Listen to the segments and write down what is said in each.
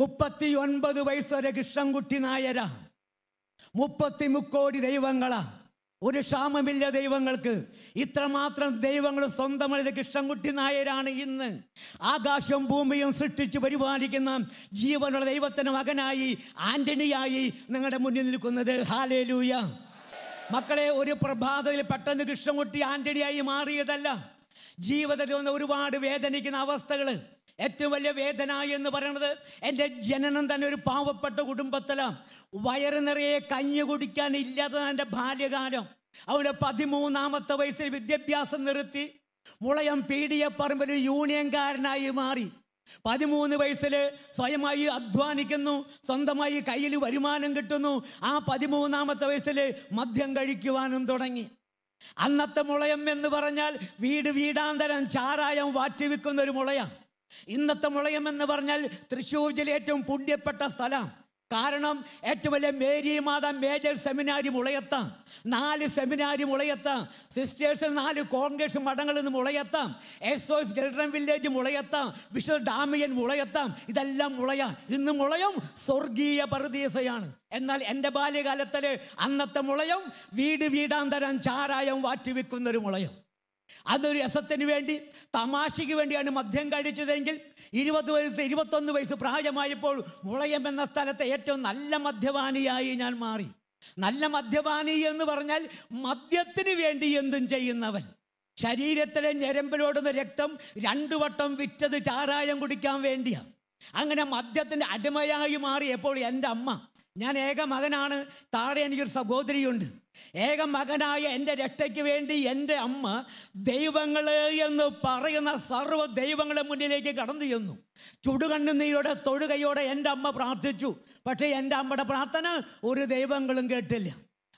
മുപ്പത്തി ഒൻപത് വയസ്സ് വരെ കൃഷ്ണൻകുട്ടി നായര മുപ്പത്തി മുക്കോടി ദൈവങ്ങളാ ഒരു ക്ഷാമമില്ല ദൈവങ്ങൾക്ക് ഇത്രമാത്രം ദൈവങ്ങൾ സ്വന്തമായത് കൃഷ്ണൻകുട്ടി നായരാണ് ഇന്ന് ആകാശം ഭൂമിയും സൃഷ്ടിച്ച് പരിപാലിക്കുന്ന ജീവനുള്ള ദൈവത്തിന് മകനായി ആന്റണിയായി നിങ്ങളുടെ മുന്നിൽ നിൽക്കുന്നത് ഹാലേലൂയ മക്കളെ ഒരു പ്രഭാതത്തിൽ പെട്ടെന്ന് കൃഷ്ണൻകുട്ടി ആന്റണിയായി മാറിയതല്ല ജീവിതത്തിൽ വന്ന ഒരുപാട് വേദനിക്കുന്ന അവസ്ഥകൾ ഏറ്റവും വലിയ വേദന എന്ന് പറയുന്നത് എൻ്റെ ജനനം തന്നെ ഒരു പാവപ്പെട്ട കുടുംബത്തിലാണ് വയറ് നിറയെ കഞ്ഞി കുടിക്കാൻ ഇല്ലാതെ എൻ്റെ ബാല്യകാലം അവന് പതിമൂന്നാമത്തെ വയസ്സിൽ വിദ്യാഭ്യാസം നിർത്തി മുളയം പി ഡി എ പറമ്പിൽ യൂണിയൻകാരനായി മാറി പതിമൂന്ന് വയസ്സിൽ സ്വയമായി അധ്വാനിക്കുന്നു സ്വന്തമായി കയ്യിൽ വരുമാനം കിട്ടുന്നു ആ പതിമൂന്നാമത്തെ വയസ്സിൽ മദ്യം കഴിക്കുവാനും തുടങ്ങി അന്നത്തെ മുളയം എന്ന് പറഞ്ഞാൽ വീട് വീടാന്തരം ചാരായം വാറ്റിവിക്കുന്ന ഒരു മുളയാണ് ഇന്നത്തെ മുളയം എന്ന് പറഞ്ഞാൽ തൃശ്ശൂർ ജില്ല ഏറ്റവും പുണ്യപ്പെട്ട സ്ഥലം കാരണം ഏറ്റവും വലിയ മേരി മാത മേജർ സെമിനാരി മുളയത്താം നാല് സെമിനാരി മുളയത്താം സിസ്റ്റേഴ്സിൽ നാല് കോൺഗ്രസ് മഠങ്ങളിൽ നിന്ന് മുളയത്താം എസോസ് ചിൽഡ്രൻ വില്ലേജ് മുളയത്താം വിശുദ്ധ ഡാമിയൻ മുളയത്താം ഇതെല്ലാം മുളയാ ഇന്ന് മുളയും സ്വർഗീയ പ്രതീസയാണ് എന്നാൽ എൻ്റെ ബാല്യകാലത്തിൽ അന്നത്തെ മുളയും വീട് വീടാന്തരം ചാരായം വാറ്റിവെക്കുന്നൊരു മുളയും അതൊരു രസത്തിന് വേണ്ടി തമാശയ്ക്ക് വേണ്ടിയാണ് മദ്യം കഴിച്ചതെങ്കിൽ ഇരുപത് വയസ്സ് ഇരുപത്തൊന്ന് വയസ്സ് പ്രായമായപ്പോൾ മുളയം എന്ന സ്ഥലത്തെ ഏറ്റവും നല്ല മദ്യപാനിയായി ഞാൻ മാറി നല്ല മദ്യപാനി എന്ന് പറഞ്ഞാൽ മദ്യത്തിന് വേണ്ടി എന്തും ചെയ്യുന്നവൻ ശരീരത്തിലെ ഞരമ്പിലോടുന്ന രക്തം രണ്ടു വട്ടം വിറ്റത് ചാരായം കുടിക്കാൻ വേണ്ടിയാണ് അങ്ങനെ മദ്യത്തിൻ്റെ അടിമയായി മാറിയപ്പോൾ എൻ്റെ അമ്മ ഞാൻ ഏക മകനാണ് താഴെ എനിക്കൊരു സഹോദരിയുണ്ട് ഏക മകനായ എൻ്റെ രക്ഷയ്ക്ക് വേണ്ടി എൻ്റെ അമ്മ ദൈവങ്ങളെ എന്ന് പറയുന്ന സർവ്വ ദൈവങ്ങളെ മുന്നിലേക്ക് കടന്നു ചെന്നു നീരോടെ തൊഴുകയോടെ എൻ്റെ അമ്മ പ്രാർത്ഥിച്ചു പക്ഷേ എൻ്റെ അമ്മയുടെ പ്രാർത്ഥന ഒരു ദൈവങ്ങളും കേട്ടില്ല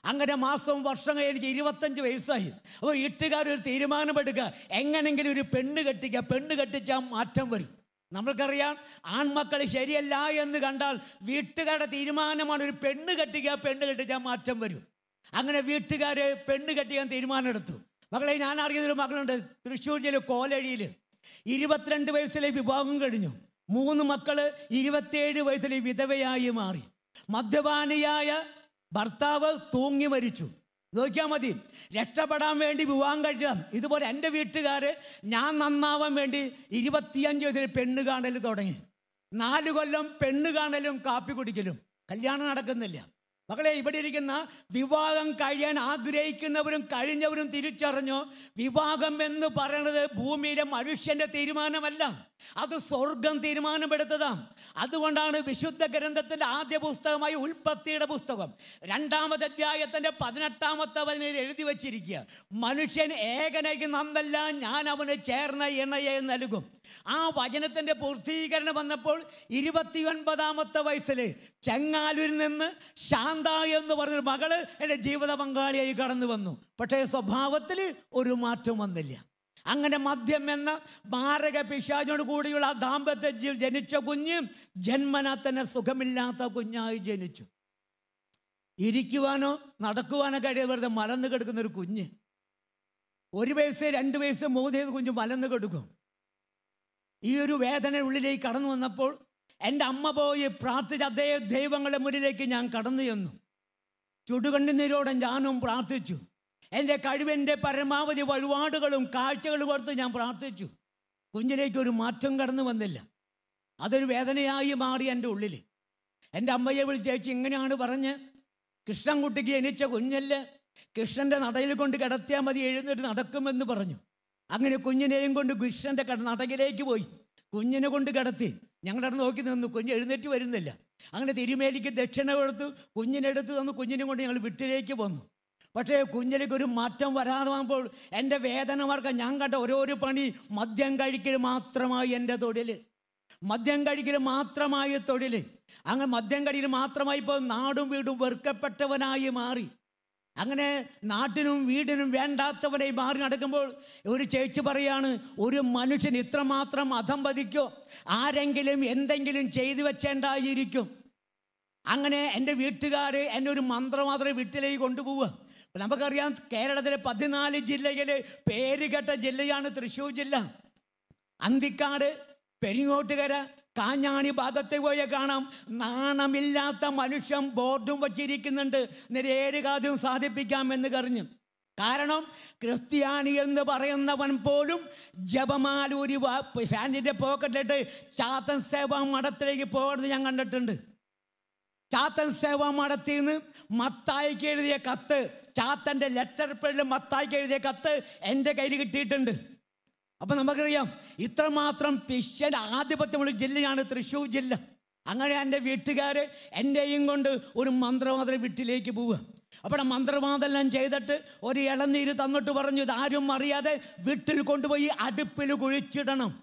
അങ്ങനെ മാസവും വർഷങ്ങൾ എനിക്ക് ഇരുപത്തഞ്ച് വയസ്സായി അപ്പോൾ വീട്ടുകാരൊരു തീരുമാനമെടുക്കുക എങ്ങനെങ്കിലും ഒരു പെണ്ണ് കെട്ടിക്കുക പെണ്ണ് കെട്ടിച്ചാൽ മാറ്റം വരും നമ്മൾക്കറിയാം ആൺമക്കൾ ശരിയല്ല എന്ന് കണ്ടാൽ വീട്ടുകാരുടെ തീരുമാനമാണ് ഒരു പെണ്ണ് കെട്ടിക്കുക പെണ്ണ് കെട്ടിച്ചാൽ മാറ്റം വരും അങ്ങനെ വീട്ടുകാർ പെണ്ണ് കെട്ടിക്കാൻ തീരുമാനമെടുത്തു മകളെ ഞാൻ അറിയുന്നൊരു മകളുണ്ട് തൃശ്ശൂർ ജില്ല കോലഴിയിൽ ഇരുപത്തിരണ്ട് വയസ്സിലെ വിവാഹം കഴിഞ്ഞു മൂന്ന് മക്കൾ ഇരുപത്തിയേഴ് വയസ്സിലെ വിധവയായി മാറി മദ്യപാനിയായ ഭർത്താവ് തൂങ്ങി മരിച്ചു നോക്കിയാൽ മതി രക്ഷപ്പെടാൻ വേണ്ടി വിവാഹം കഴിച്ചതാണ് ഇതുപോലെ എൻ്റെ വീട്ടുകാർ ഞാൻ നന്നാവാൻ വേണ്ടി ഇരുപത്തിയഞ്ച് വയസ്സിൽ പെണ്ണ് കാണൽ തുടങ്ങി നാല് കൊല്ലം പെണ്ണ് കാണലും കാപ്പി കുടിക്കലും കല്യാണം നടക്കുന്നില്ല മകളെ ഇവിടെ ഇരിക്കുന്ന വിവാഹം കഴിയാൻ ആഗ്രഹിക്കുന്നവരും കഴിഞ്ഞവരും തിരിച്ചറിഞ്ഞു വിവാഹം എന്ന് പറയുന്നത് ഭൂമിയിലെ മനുഷ്യൻ്റെ തീരുമാനമല്ല അത് സ്വർഗം തീരുമാനമെടുത്തതാണ് അതുകൊണ്ടാണ് വിശുദ്ധ ഗ്രന്ഥത്തിൻ്റെ ആദ്യ പുസ്തകമായി ഉൽപ്പത്തിയുടെ പുസ്തകം രണ്ടാമത്തെ അധ്യായത്തിൻ്റെ പതിനെട്ടാമത്തെ പതിനേഴ് എഴുതി വച്ചിരിക്കുക മനുഷ്യൻ ഏകനയ്ക്ക് നന്നല്ല ഞാൻ അവന് ചേർന്ന ഇണയെ നൽകും ആ വചനത്തിൻ്റെ പൂർത്തീകരണം വന്നപ്പോൾ ഇരുപത്തിയൊൻപതാമത്തെ വയസ്സിൽ ചെങ്ങാലൂരിൽ നിന്ന് ശാന്ത എന്ന് പറഞ്ഞൊരു മകള് എൻ്റെ ജീവിത പങ്കാളിയായി കടന്നു വന്നു പക്ഷേ സ്വഭാവത്തിൽ ഒരു മാറ്റം വന്നില്ല അങ്ങനെ മദ്യം എന്ന മാരക പിശാചോട് കൂടിയുള്ള ആ ദാമ്പത്യ ജനിച്ച കുഞ്ഞ് ജന്മനാ തന്നെ സുഖമില്ലാത്ത കുഞ്ഞായി ജനിച്ചു ഇരിക്കുവാനോ നടക്കുവാനോ കഴിയാതെ വെറുതെ മലന്ന് കിടക്കുന്ന ഒരു കുഞ്ഞ് ഒരു വയസ്സ് രണ്ട് വയസ്സ് മൂന്ന് വയസ്സ് കുഞ്ഞ് മലന്ന് കിടക്കും ഈ ഒരു വേദന ഉള്ളിലേക്ക് കടന്നു വന്നപ്പോൾ എൻ്റെ അമ്മ പോയി പ്രാർത്ഥിച്ച അദ്ദേഹം ദൈവങ്ങളുടെ മുന്നിലേക്ക് ഞാൻ കടന്നു ചെന്നു ചുടുകണ്ണിനീരോടെ ഞാനും പ്രാർത്ഥിച്ചു എൻ്റെ കഴിവിൻ്റെ പരമാവധി വഴിപാടുകളും കാഴ്ചകൾ കൊടുത്ത് ഞാൻ പ്രാർത്ഥിച്ചു കുഞ്ഞിലേക്ക് ഒരു മാറ്റം കടന്നു വന്നില്ല അതൊരു വേദനയായി മാറി എൻ്റെ ഉള്ളിൽ എൻ്റെ അമ്മയെ വിളിച്ചേച്ചി ഇങ്ങനെയാണ് പറഞ്ഞ് കൃഷ്ണൻകുട്ടിക്ക് എനിച്ച കുഞ്ഞല്ല് കൃഷ്ണൻ്റെ നടയിൽ കൊണ്ട് കിടത്തിയാൽ മതി എഴുന്നേറ്റ് നടക്കുമെന്ന് പറഞ്ഞു അങ്ങനെ കുഞ്ഞിനെയും കൊണ്ട് കൃഷ്ണൻ്റെ നടകിലേക്ക് പോയി കുഞ്ഞിനെ കൊണ്ട് കിടത്തി ഞങ്ങളവിടെ നോക്കി നിന്നു കുഞ്ഞ് എഴുന്നേറ്റ് വരുന്നില്ല അങ്ങനെ തിരുമേലിക്ക് ദക്ഷിണ കൊടുത്തു കുഞ്ഞിനെടുത്ത് തന്നു കുഞ്ഞിനെ കൊണ്ട് ഞങ്ങൾ വിട്ടിലേക്ക് പോന്നു പക്ഷേ കുഞ്ഞിലേക്ക് ഒരു മാറ്റം വരാതെ എൻ്റെ വേദന വർഗം ഞാൻ കണ്ട ഓരോ പണി മദ്യം കഴിക്കൽ മാത്രമായി എൻ്റെ തൊഴിൽ മദ്യം കഴിക്കൽ മാത്രമായ തൊഴിൽ അങ്ങനെ മദ്യം കഴിക്കൽ മാത്രമായി ഇപ്പോൾ നാടും വീടും വെറുക്കപ്പെട്ടവനായി മാറി അങ്ങനെ നാട്ടിനും വീടിനും വേണ്ടാത്തവനെ മാറി നടക്കുമ്പോൾ ഒരു ചേച്ചി പറയാണ് ഒരു മനുഷ്യൻ ഇത്രമാത്രം അധംപതിക്കോ ആരെങ്കിലും എന്തെങ്കിലും ചെയ്തു വെച്ചേണ്ടായിരിക്കും അങ്ങനെ എൻ്റെ വീട്ടുകാർ എന്നെ ഒരു മന്ത്രം മാത്രമേ വീട്ടിലേക്ക് കൊണ്ടുപോവുക നമുക്കറിയാം കേരളത്തിലെ പതിനാല് ജില്ലയിൽ പേരുകെട്ട ജില്ലയാണ് തൃശ്ശൂർ ജില്ല അന്തിക്കാട് പെരിങ്ങോട്ടുകര കാഞ്ഞാണി ഭാഗത്ത് പോയ കാണാം നാണമില്ലാത്ത മനുഷ്യൻ ബോർഡും വച്ചിരിക്കുന്നുണ്ട് നിരേരുകാതും സാധിപ്പിക്കാം എന്ന് കറിഞ്ഞു കാരണം ക്രിസ്ത്യാനി എന്ന് പറയുന്നവൻ പോലും ജപമാലൂരി ഫാനിൻ്റെ പോക്കറ്റിലിട്ട് ചാത്തൻ സേവാ മഠത്തിലേക്ക് പോകുന്നത് ഞാൻ കണ്ടിട്ടുണ്ട് ചാത്തൻ സേവാ മഠത്തിൽ നിന്ന് മത്തായിക്ക് എഴുതിയ കത്ത് ചാത്തൻ്റെ ലെറ്റർ പേരിൽ മത്തായിക്ക് എഴുതിയ കത്ത് എൻ്റെ കയ്യിൽ കിട്ടിയിട്ടുണ്ട് അപ്പം നമുക്കറിയാം ഇത്രമാത്രം പിഷ്യൻ്റെ ആധിപത്യമുള്ള ജില്ലയാണ് തൃശ്ശൂർ ജില്ല അങ്ങനെ എൻ്റെ വീട്ടുകാർ എൻ്റെയും കൊണ്ട് ഒരു മന്ത്രവാദന വീട്ടിലേക്ക് പോവുക അപ്പോൾ മന്ത്രവാദനം ചെയ്തിട്ട് ഒരു ഇളനീര് തന്നിട്ട് പറഞ്ഞു ഇതാരും അറിയാതെ വീട്ടിൽ കൊണ്ടുപോയി അടുപ്പിൽ കുഴിച്ചിടണം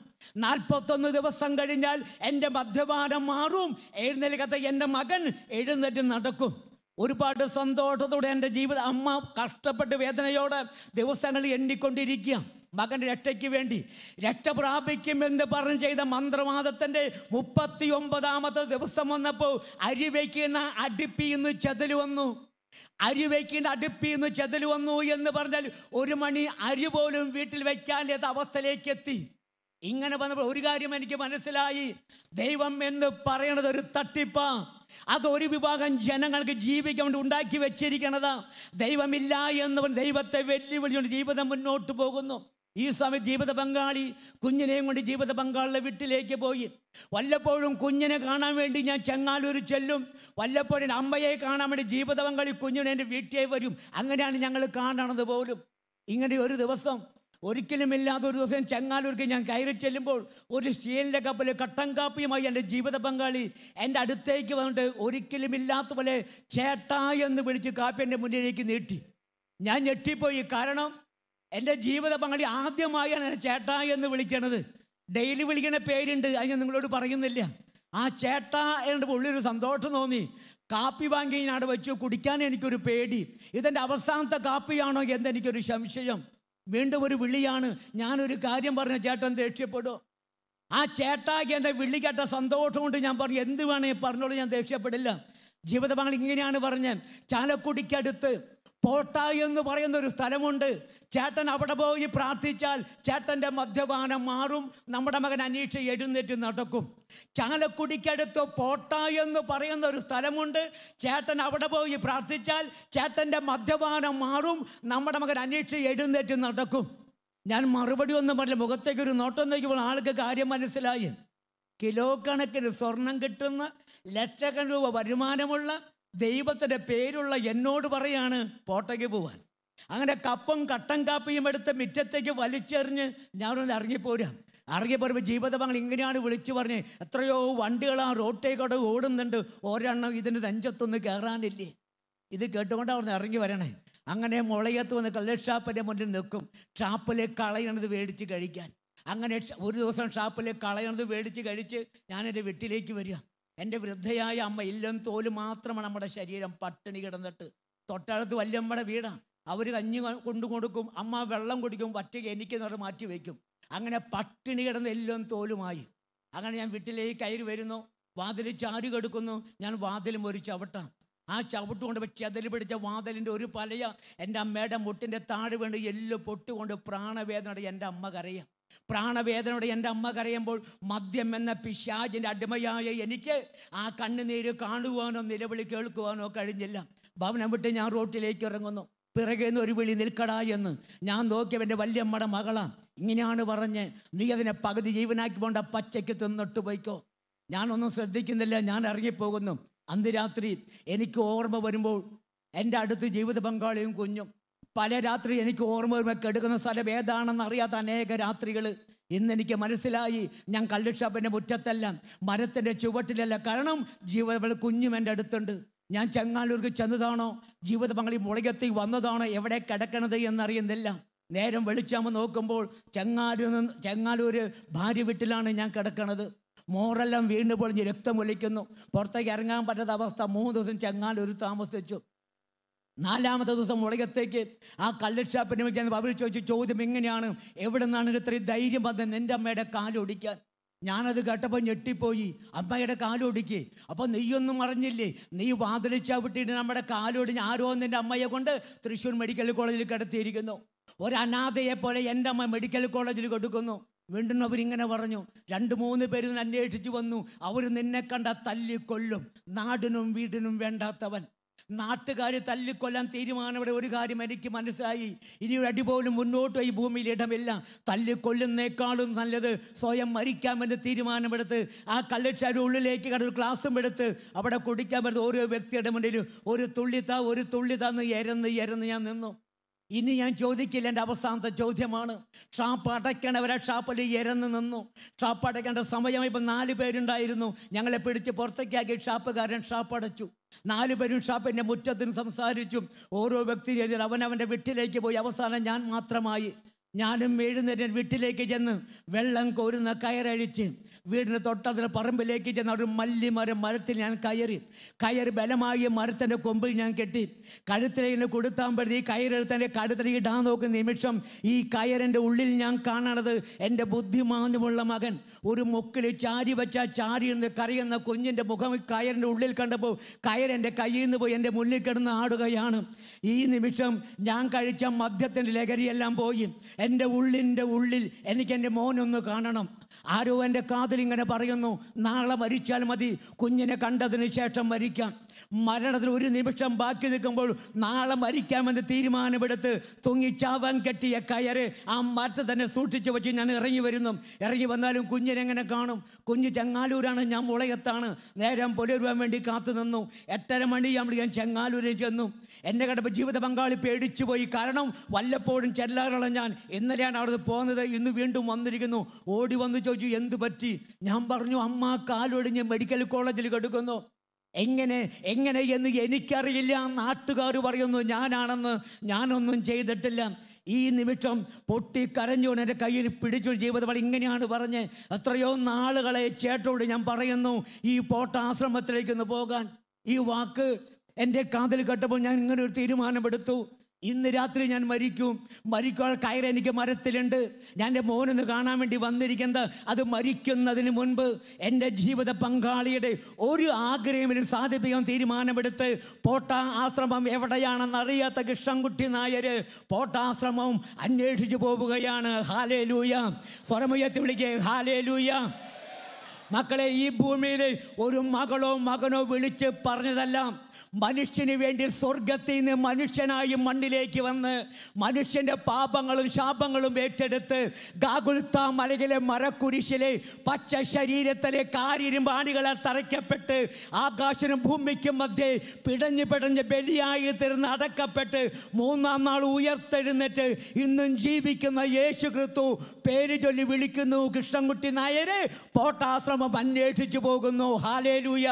നാൽപ്പത്തൊന്ന് ദിവസം കഴിഞ്ഞാൽ എൻ്റെ മദ്യപാനം മാറും എഴുന്നേൽക്കത്ത എൻ്റെ മകൻ എഴുന്നേറ്റ് നടക്കും ഒരുപാട് സന്തോഷത്തോടെ എൻ്റെ ജീവിത അമ്മ കഷ്ടപ്പെട്ട് വേദനയോടെ ദിവസങ്ങൾ എണ്ണിക്കൊണ്ടിരിക്കുക മകൻ രക്ഷയ്ക്ക് വേണ്ടി രക്ഷ പ്രാപിക്കുമെന്ന് പറഞ്ഞ് ചെയ്ത മന്ത്രവാദത്തിൻ്റെ മുപ്പത്തി ഒമ്പതാമത്തെ ദിവസം വന്നപ്പോൾ അരി വയ്ക്കുന്ന അടുപ്പിന്ന് ചതില് വന്നു അരി വയ്ക്കുന്ന അടുപ്പിന്ന് ചതില് വന്നു എന്ന് പറഞ്ഞാൽ ഒരു മണി അരി പോലും വീട്ടിൽ വയ്ക്കാനില്ലാത്ത അവസ്ഥയിലേക്ക് എത്തി ഇങ്ങനെ വന്നപ്പോൾ ഒരു കാര്യം എനിക്ക് മനസ്സിലായി ദൈവം എന്ന് പറയണത് ഒരു തട്ടിപ്പാണ് അതൊരു വിഭാഗം ജനങ്ങൾക്ക് ജീവിക്കാൻ ഉണ്ടാക്കി വെച്ചിരിക്കണത് ദൈവമില്ല എന്നവൻ ദൈവത്തെ കൊണ്ട് ജീവിതം മുന്നോട്ട് പോകുന്നു ഈ സമയത്ത് ജീവിത പങ്കാളി കുഞ്ഞിനെയും കൊണ്ട് ജീവിത പങ്കാളിയുടെ വീട്ടിലേക്ക് പോയി വല്ലപ്പോഴും കുഞ്ഞിനെ കാണാൻ വേണ്ടി ഞാൻ ചെങ്ങാലൂർ ചെല്ലും വല്ലപ്പോഴും അമ്മയെ കാണാൻ വേണ്ടി ജീവിത പങ്കാളി കുഞ്ഞിനെ എൻ്റെ വീട്ടിലേ വരും അങ്ങനെയാണ് ഞങ്ങൾ കാണണത് പോലും ഇങ്ങനെ ഒരു ദിവസം ഒരിക്കലുമില്ലാതെ ഒരു ദിവസം ചെങ്ങാലൂർക്ക് ഞാൻ കയറി ചെല്ലുമ്പോൾ ഒരു സ്റ്റീലിൻ്റെ കപ്പൽ കട്ടൻ കാപ്പിയുമായി എൻ്റെ ജീവിത പങ്കാളി എൻ്റെ അടുത്തേക്ക് വന്നിട്ട് ഒരിക്കലുമില്ലാത്ത പോലെ ചേട്ടാ എന്ന് വിളിച്ച് കാപ്പി എൻ്റെ മുന്നിലേക്ക് നീട്ടി ഞാൻ ഞെട്ടിപ്പോയി കാരണം എൻ്റെ ജീവിത പങ്കാളി ആദ്യമായാണ് എന്നെ ചേട്ടാ എന്ന് വിളിക്കണത് ഡെയിലി വിളിക്കുന്ന പേരുണ്ട് അത് ഞാൻ നിങ്ങളോട് പറയുന്നില്ല ആ ചേട്ട എൻ്റെ ഉള്ളിലൊരു സന്തോഷം തോന്നി കാപ്പി വാങ്ങി ഞാൻ അവിടെ വെച്ച് കുടിക്കാൻ എനിക്കൊരു പേടി ഇതെൻ്റെ അവസാനത്തെ കാപ്പിയാണോ എന്തെനിക്കൊരു സംശയം വീണ്ടും ഒരു വിളിയാണ് ഞാനൊരു കാര്യം പറഞ്ഞ ചേട്ടൻ ദേഷ്യപ്പെടും ആ ചേട്ടാക്ക് എൻ്റെ കേട്ട സന്തോഷം കൊണ്ട് ഞാൻ പറഞ്ഞു എന്ത് വേണേ പറഞ്ഞോളൂ ഞാൻ ദേഷ്യപ്പെടില്ല ജീവിത പങ്കാളി ഇങ്ങനെയാണ് പറഞ്ഞത് ചാലക്കുടിക്കടുത്ത് പോട്ടായി എന്ന് പറയുന്ന ഒരു സ്ഥലമുണ്ട് ചേട്ടൻ അവിടെ പോയി പ്രാർത്ഥിച്ചാൽ ചേട്ടൻ്റെ മദ്യപാനം മാറും നമ്മുടെ മകൻ അനീഷ് എഴുന്നേറ്റ് നടക്കും ചാലക്കുടിക്കടുത്ത് പോട്ട എന്ന് പറയുന്ന ഒരു സ്ഥലമുണ്ട് ചേട്ടൻ അവിടെ പോയി പ്രാർത്ഥിച്ചാൽ ചേട്ടൻ്റെ മദ്യപാനം മാറും നമ്മുടെ മകൻ അനീഷ് എഴുന്നേറ്റ് നടക്കും ഞാൻ മറുപടി ഒന്നും പറഞ്ഞില്ല മുഖത്തേക്ക് ഒരു നോട്ടം നോക്കിയപ്പോൾ ആൾക്ക് കാര്യം മനസ്സിലായി കിലോ കണക്കിന് സ്വർണം കിട്ടുന്ന ലക്ഷക്കണ രൂപ വരുമാനമുള്ള ദൈവത്തിൻ്റെ പേരുള്ള എന്നോട് പറയാണ് പോട്ടയ്ക്ക് പോവാൻ അങ്ങനെ കപ്പും കട്ടൻ കാപ്പിയും എടുത്ത് മിറ്റത്തേക്ക് വലിച്ചെറിഞ്ഞ് ഞാനൊന്ന് ഇറങ്ങിപ്പോരാ ഇറങ്ങിപ്പോരുമ്പോൾ ജീവിതപങ്ങൾ ഇങ്ങനെയാണ് വിളിച്ചു പറഞ്ഞ് എത്രയോ വണ്ടികൾ ആ റോട്ടിലേക്കോടെ ഓടുന്നുണ്ട് ഒരെണ്ണം ഇതിൻ്റെ നെഞ്ചത്തൊന്ന് കയറാനില്ലേ ഇത് കേട്ടുകൊണ്ട് അവിടെ ഇറങ്ങി വരണേ അങ്ങനെ മുളയത്ത് വന്ന് കള്ള് മുന്നിൽ നിൽക്കും ഷാപ്പിലെ കളയണത് മേടിച്ച് കഴിക്കാൻ അങ്ങനെ ഒരു ദിവസം ഷാപ്പിലെ കളയണത് മേടിച്ച് കഴിച്ച് ഞാൻ എൻ്റെ വീട്ടിലേക്ക് വരിക എൻ്റെ വൃദ്ധയായ അമ്മ ഇല്ലം തോല് മാത്രമാണ് നമ്മുടെ ശരീരം പട്ടിണി കിടന്നിട്ട് തൊട്ടടുത്ത് വല്യമ്മയുടെ വീടാണ് അവർ കഞ്ഞി കൊണ്ടു കൊടുക്കും അമ്മ വെള്ളം കുടിക്കും പറ്റ എനിക്ക് നട മാറ്റി വയ്ക്കും അങ്ങനെ പട്ടിണി കിടന്ന് എല്ലാം തോലുമായി അങ്ങനെ ഞാൻ വീട്ടിലേക്ക് കയറി വരുന്നു വാതിൽ ചാരി കെടുക്കുന്നു ഞാൻ വാതിൽ ഒരു ചവിട്ടാം ആ ചവിട്ട് കൊണ്ട് ചെതൽ പിടിച്ച വാതിലിൻ്റെ ഒരു പലയ എൻ്റെ അമ്മയുടെ മുട്ടിൻ്റെ താഴെ വേണ്ട എല്ല് പൊട്ടുകൊണ്ട് പ്രാണവേദനയുടെ എൻ്റെ അമ്മ കരയാം പ്രാണവേദനയോടെ എൻ്റെ അമ്മ കരയുമ്പോൾ മദ്യം എന്ന പിശാജിൻ്റെ അടിമയായ എനിക്ക് ആ കണ്ണുനീര് കാണുവാനോ നിലവിളി കേൾക്കുവാനോ കഴിഞ്ഞില്ല ഭവനം വിട്ട് ഞാൻ റോട്ടിലേക്ക് ഇറങ്ങുന്നു നിന്ന് ഒരു വിളി നിൽക്കടാ എന്ന് ഞാൻ നോക്കിയവൻ്റെ വല്യമ്മയുടെ മകളാ ഇങ്ങനെയാണ് പറഞ്ഞ് നീ അതിനെ പകുതി ജീവനാക്കി പോണ്ട പച്ചയ്ക്ക് തിന്നിട്ട് പോയിക്കോ ഞാനൊന്നും ശ്രദ്ധിക്കുന്നില്ല ഞാൻ ഇറങ്ങിപ്പോകുന്നു അന്ന് രാത്രി എനിക്ക് ഓർമ്മ വരുമ്പോൾ എൻ്റെ അടുത്ത് ജീവിത പങ്കാളിയും കുഞ്ഞും പല രാത്രി എനിക്ക് ഓർമ്മ വരുമ്പോൾ കെടുക്കുന്ന സ്ഥലം ഏതാണെന്ന് അറിയാത്ത അനേക രാത്രികൾ ഇന്നെനിക്ക് മനസ്സിലായി ഞാൻ കള്ളിക്ഷാപ്പിൻ്റെ മുറ്റത്തല്ല മരത്തിൻ്റെ ചുവട്ടിലല്ല കാരണം ജീവിതം കുഞ്ഞും എൻ്റെ അടുത്തുണ്ട് ഞാൻ ചങ്ങാലൂർക്ക് ചെന്നതാണോ ജീവിത പങ്കാളി മുളകത്തി വന്നതാണോ എവിടെ കിടക്കണത് എന്നറിയുന്നില്ല നേരം വെളിച്ചാമ നോക്കുമ്പോൾ ചെങ്ങാലൂർ ചെങ്ങാലൂർ ഭാര്യ വീട്ടിലാണ് ഞാൻ കിടക്കണത് മോറെല്ലാം വീണ്ടു പൊളിഞ്ഞ് രക്തം ഒലിക്കുന്നു പുറത്തേക്ക് ഇറങ്ങാൻ പറ്റാത്ത അവസ്ഥ മൂന്ന് ദിവസം ചെങ്ങാലൂർ താമസിച്ചു നാലാമത്തെ ദിവസം മുളകത്തേക്ക് ആ കല്ലക്ഷാപ്പിന് വെച്ചാൽ അവർ ചോദിച്ചു ചോദ്യം എങ്ങനെയാണ് എവിടെ നിന്നാണ് ഇത്രയും ധൈര്യം വന്ന് നിൻ്റെ അമ്മയുടെ കാലൊടിക്കാൻ ഞാനത് കേട്ടപ്പോൾ ഞെട്ടിപ്പോയി അമ്മയുടെ കാലോടിക്ക് അപ്പോൾ നീയൊന്നും അറിഞ്ഞില്ലേ നീ വാതിലിച്ചാ വിട്ടിട്ട് നമ്മുടെ കാലൊടിഞ്ഞ് ആരോ നിൻ്റെ അമ്മയെ കൊണ്ട് തൃശ്ശൂർ മെഡിക്കൽ കോളേജിൽ കിടത്തിയിരിക്കുന്നു ഒരു അനാഥയെ പോലെ എൻ്റെ അമ്മ മെഡിക്കൽ കോളേജിൽ കൊടുക്കുന്നു വീണ്ടും അവരിങ്ങനെ പറഞ്ഞു രണ്ട് മൂന്ന് പേര് അന്വേഷിച്ചു വന്നു അവർ നിന്നെ കണ്ട തല്ലിക്കൊല്ലും നാടിനും വീടിനും വേണ്ടാത്തവൻ നാട്ടുകാർ തല്ലിക്കൊല്ലാൻ തീരുമാനം ഇവിടെ ഒരു കാര്യം എനിക്ക് മനസ്സിലായി ഇനി ഒരു അടി പോലും മുന്നോട്ട് ഈ ഭൂമിയിൽ ഇടമില്ല തല്ലിക്കൊല്ലുന്നേക്കാളും നല്ലത് സ്വയം മരിക്കാമെന്ന് തീരുമാനമെടുത്ത് ആ കല്ലക്ഷയുടെ ഉള്ളിലേക്ക് കട ഒരു ക്ലാസ്സും എടുത്ത് അവിടെ കുടിക്കാൻ പറ്റുന്നത് ഓരോ വ്യക്തിയുടെ മുന്നിലും ഒരു തുള്ളിത്താ ഒരു തുള്ളിതാന്ന് എരന്ന് എരന്ന് ഞാൻ നിന്നു ഇനി ഞാൻ ചോദിക്കില്ല എൻ്റെ അവസാനത്തെ ചോദ്യമാണ് ഷാപ്പ് അടയ്ക്കണവരെ ഷാപ്പിൽ ഇരന്ന് നിന്നു ഷാപ്പ് അടയ്ക്കേണ്ട സമയം ഇപ്പം നാല് പേരുണ്ടായിരുന്നു ഞങ്ങളെ പിടിച്ച് പുറത്തേക്കാക്കി ഷാപ്പുകാരൻ ഷാപ്പ് അടച്ചു നാല് പേരും ഷാപ്പിൻ്റെ മുറ്റത്തിന് സംസാരിച്ചു ഓരോ വ്യക്തി എഴുതി അവനവൻ്റെ വീട്ടിലേക്ക് പോയി അവസാനം ഞാൻ മാത്രമായി ഞാനും എഴുന്നേറ്റ് വീട്ടിലേക്ക് ചെന്ന് വെള്ളം കോരുന്ന കയറഴിച്ച് വീടിൻ്റെ തൊട്ടത്തിൽ പറമ്പിലേക്ക് ചെന്ന് അവിടെ മരം മരത്തിൽ ഞാൻ കയറി കയറി ബലമായ മരത്തിൻ്റെ കൊമ്പിൽ ഞാൻ കെട്ടി കഴുത്തിലേക്കിനെ കൊടുത്താമ്പഴത്തി ഈ കയറെടുത്തതിൻ്റെ കഴുത്തിലേക്ക് ഇടാൻ നോക്കുന്ന നിമിഷം ഈ കയറിൻ്റെ ഉള്ളിൽ ഞാൻ കാണണത് എൻ്റെ ബുദ്ധിമാന്യമുള്ള മകൻ ഒരു മുക്കിൽ ചാരി വെച്ച ചാരി എന്ന് കറിയുന്ന കുഞ്ഞിൻ്റെ മുഖം കയറിൻ്റെ ഉള്ളിൽ കണ്ടപ്പോൾ കയറെൻ്റെ കയ്യിൽ നിന്ന് പോയി എൻ്റെ മുന്നിൽ കിടന്ന് ആടുകയാണ് ഈ നിമിഷം ഞാൻ കഴിച്ച മദ്യത്തിൻ്റെ ലഹരിയെല്ലാം പോയി എൻ്റെ ഉള്ളിൻ്റെ ഉള്ളിൽ എനിക്ക് എൻ്റെ മോനൊന്ന് കാണണം ആരോ എൻ്റെ കാതിലിങ്ങനെ പറയുന്നു നാളെ മരിച്ചാൽ മതി കുഞ്ഞിനെ കണ്ടതിന് ശേഷം മരിക്കാം മരണത്തിന് ഒരു നിമിഷം ബാക്കി നിൽക്കുമ്പോൾ നാളെ മരിക്കാമെന്ന് തീരുമാനമെടുത്ത് തൂങ്ങിച്ചാവാൻ കെട്ടിയ കയറ് ആ മരത്ത് തന്നെ സൂക്ഷിച്ചു വെച്ച് ഞാൻ ഇറങ്ങി വരുന്നു ഇറങ്ങി വന്നാലും കുഞ്ഞിനെങ്ങനെ കാണും കുഞ്ഞ് ചെങ്ങാലൂരാണ് ഞാൻ മുളയത്താണ് നേരം പുലരുവാൻ വേണ്ടി കാത്തു നിന്നു എട്ടര മണിയാകുമ്പോൾ ഞാൻ ചെങ്ങാലൂരിൽ ചെന്നു എൻ്റെ കിടപ്പ് ജീവിത പങ്കാളി പേടിച്ചു പോയി കാരണം വല്ലപ്പോഴും ചെല്ലാറുള്ള ഞാൻ ഇന്നലെയാണ് അവിടെ പോകുന്നത് ഇന്ന് വീണ്ടും വന്നിരിക്കുന്നു ഓടി വന്ന് ചോദിച്ചു എന്ത് പറ്റി ഞാൻ പറഞ്ഞു അമ്മ കാലൊടിഞ്ഞ് മെഡിക്കൽ കോളേജിൽ കിടക്കുന്നു എങ്ങനെ എങ്ങനെ എന്ന് എനിക്കറിയില്ല നാട്ടുകാർ പറയുന്നു ഞാനാണെന്ന് ഞാനൊന്നും ചെയ്തിട്ടില്ല ഈ നിമിഷം പൊട്ടി കരഞ്ഞുകൊണ്ട് എൻ്റെ കയ്യിൽ പിടിച്ചു അവൾ ഇങ്ങനെയാണ് പറഞ്ഞ് എത്രയോ നാളുകളെ ചേട്ടോട് ഞാൻ പറയുന്നു ഈ പോട്ടാശ്രമത്തിലേക്കൊന്ന് പോകാൻ ഈ വാക്ക് എൻ്റെ കാതിൽ കേട്ടപ്പോൾ ഞാൻ ഇങ്ങനെ ഒരു തീരുമാനമെടുത്തു ഇന്ന് രാത്രി ഞാൻ മരിക്കും മരിക്കാൻ കയറി എനിക്ക് മരത്തിലുണ്ട് ഞാൻ എൻ്റെ മോനൊന്ന് കാണാൻ വേണ്ടി വന്നിരിക്കുന്നത് അത് മരിക്കുന്നതിന് മുൻപ് എൻ്റെ ജീവിത പങ്കാളിയുടെ ഒരു ആഗ്രഹമെങ്കിലും സാധിപ്പിക്കാൻ തീരുമാനമെടുത്ത് പോട്ട ആശ്രമം എവിടെയാണെന്ന് അറിയാത്ത കൃഷ്ണൻകുട്ടി നായർ പോട്ടാശ്രമം അന്വേഷിച്ചു പോവുകയാണ് ഹാലേ ലൂയ സ്വരമുയത്തി വിളിക്കുക ഹാലേ ലൂയ മക്കളെ ഈ ഭൂമിയിൽ ഒരു മകളോ മകനോ വിളിച്ച് പറഞ്ഞതെല്ലാം മനുഷ്യന് വേണ്ടി സ്വർഗത്തിൽ നിന്ന് മനുഷ്യനായി മണ്ണിലേക്ക് വന്ന് മനുഷ്യൻ്റെ പാപങ്ങളും ശാപങ്ങളും ഏറ്റെടുത്ത് ഗാഗുൽത്ത മലയിലെ മരക്കുരിശിലെ പച്ച ശരീരത്തിലെ കാരിരുമ്പാണികളാൽ തറയ്ക്കപ്പെട്ട് ആകാശനും ഭൂമിക്കും മധ്യേ പിടഞ്ഞു പിടഞ്ഞ് ബലിയായി തീർന്ന് അടക്കപ്പെട്ട് മൂന്നാം നാൾ ഉയർത്തെഴുന്നേറ്റ് ഇന്നും ജീവിക്കുന്ന യേശു ക്രിസ്തു പേര് ചൊല്ലി വിളിക്കുന്നു കൃഷ്ണൻകുട്ടി നായര് പോട്ടാശ്രമം അന്വേഷിച്ചു പോകുന്നു ഹാലേലൂയ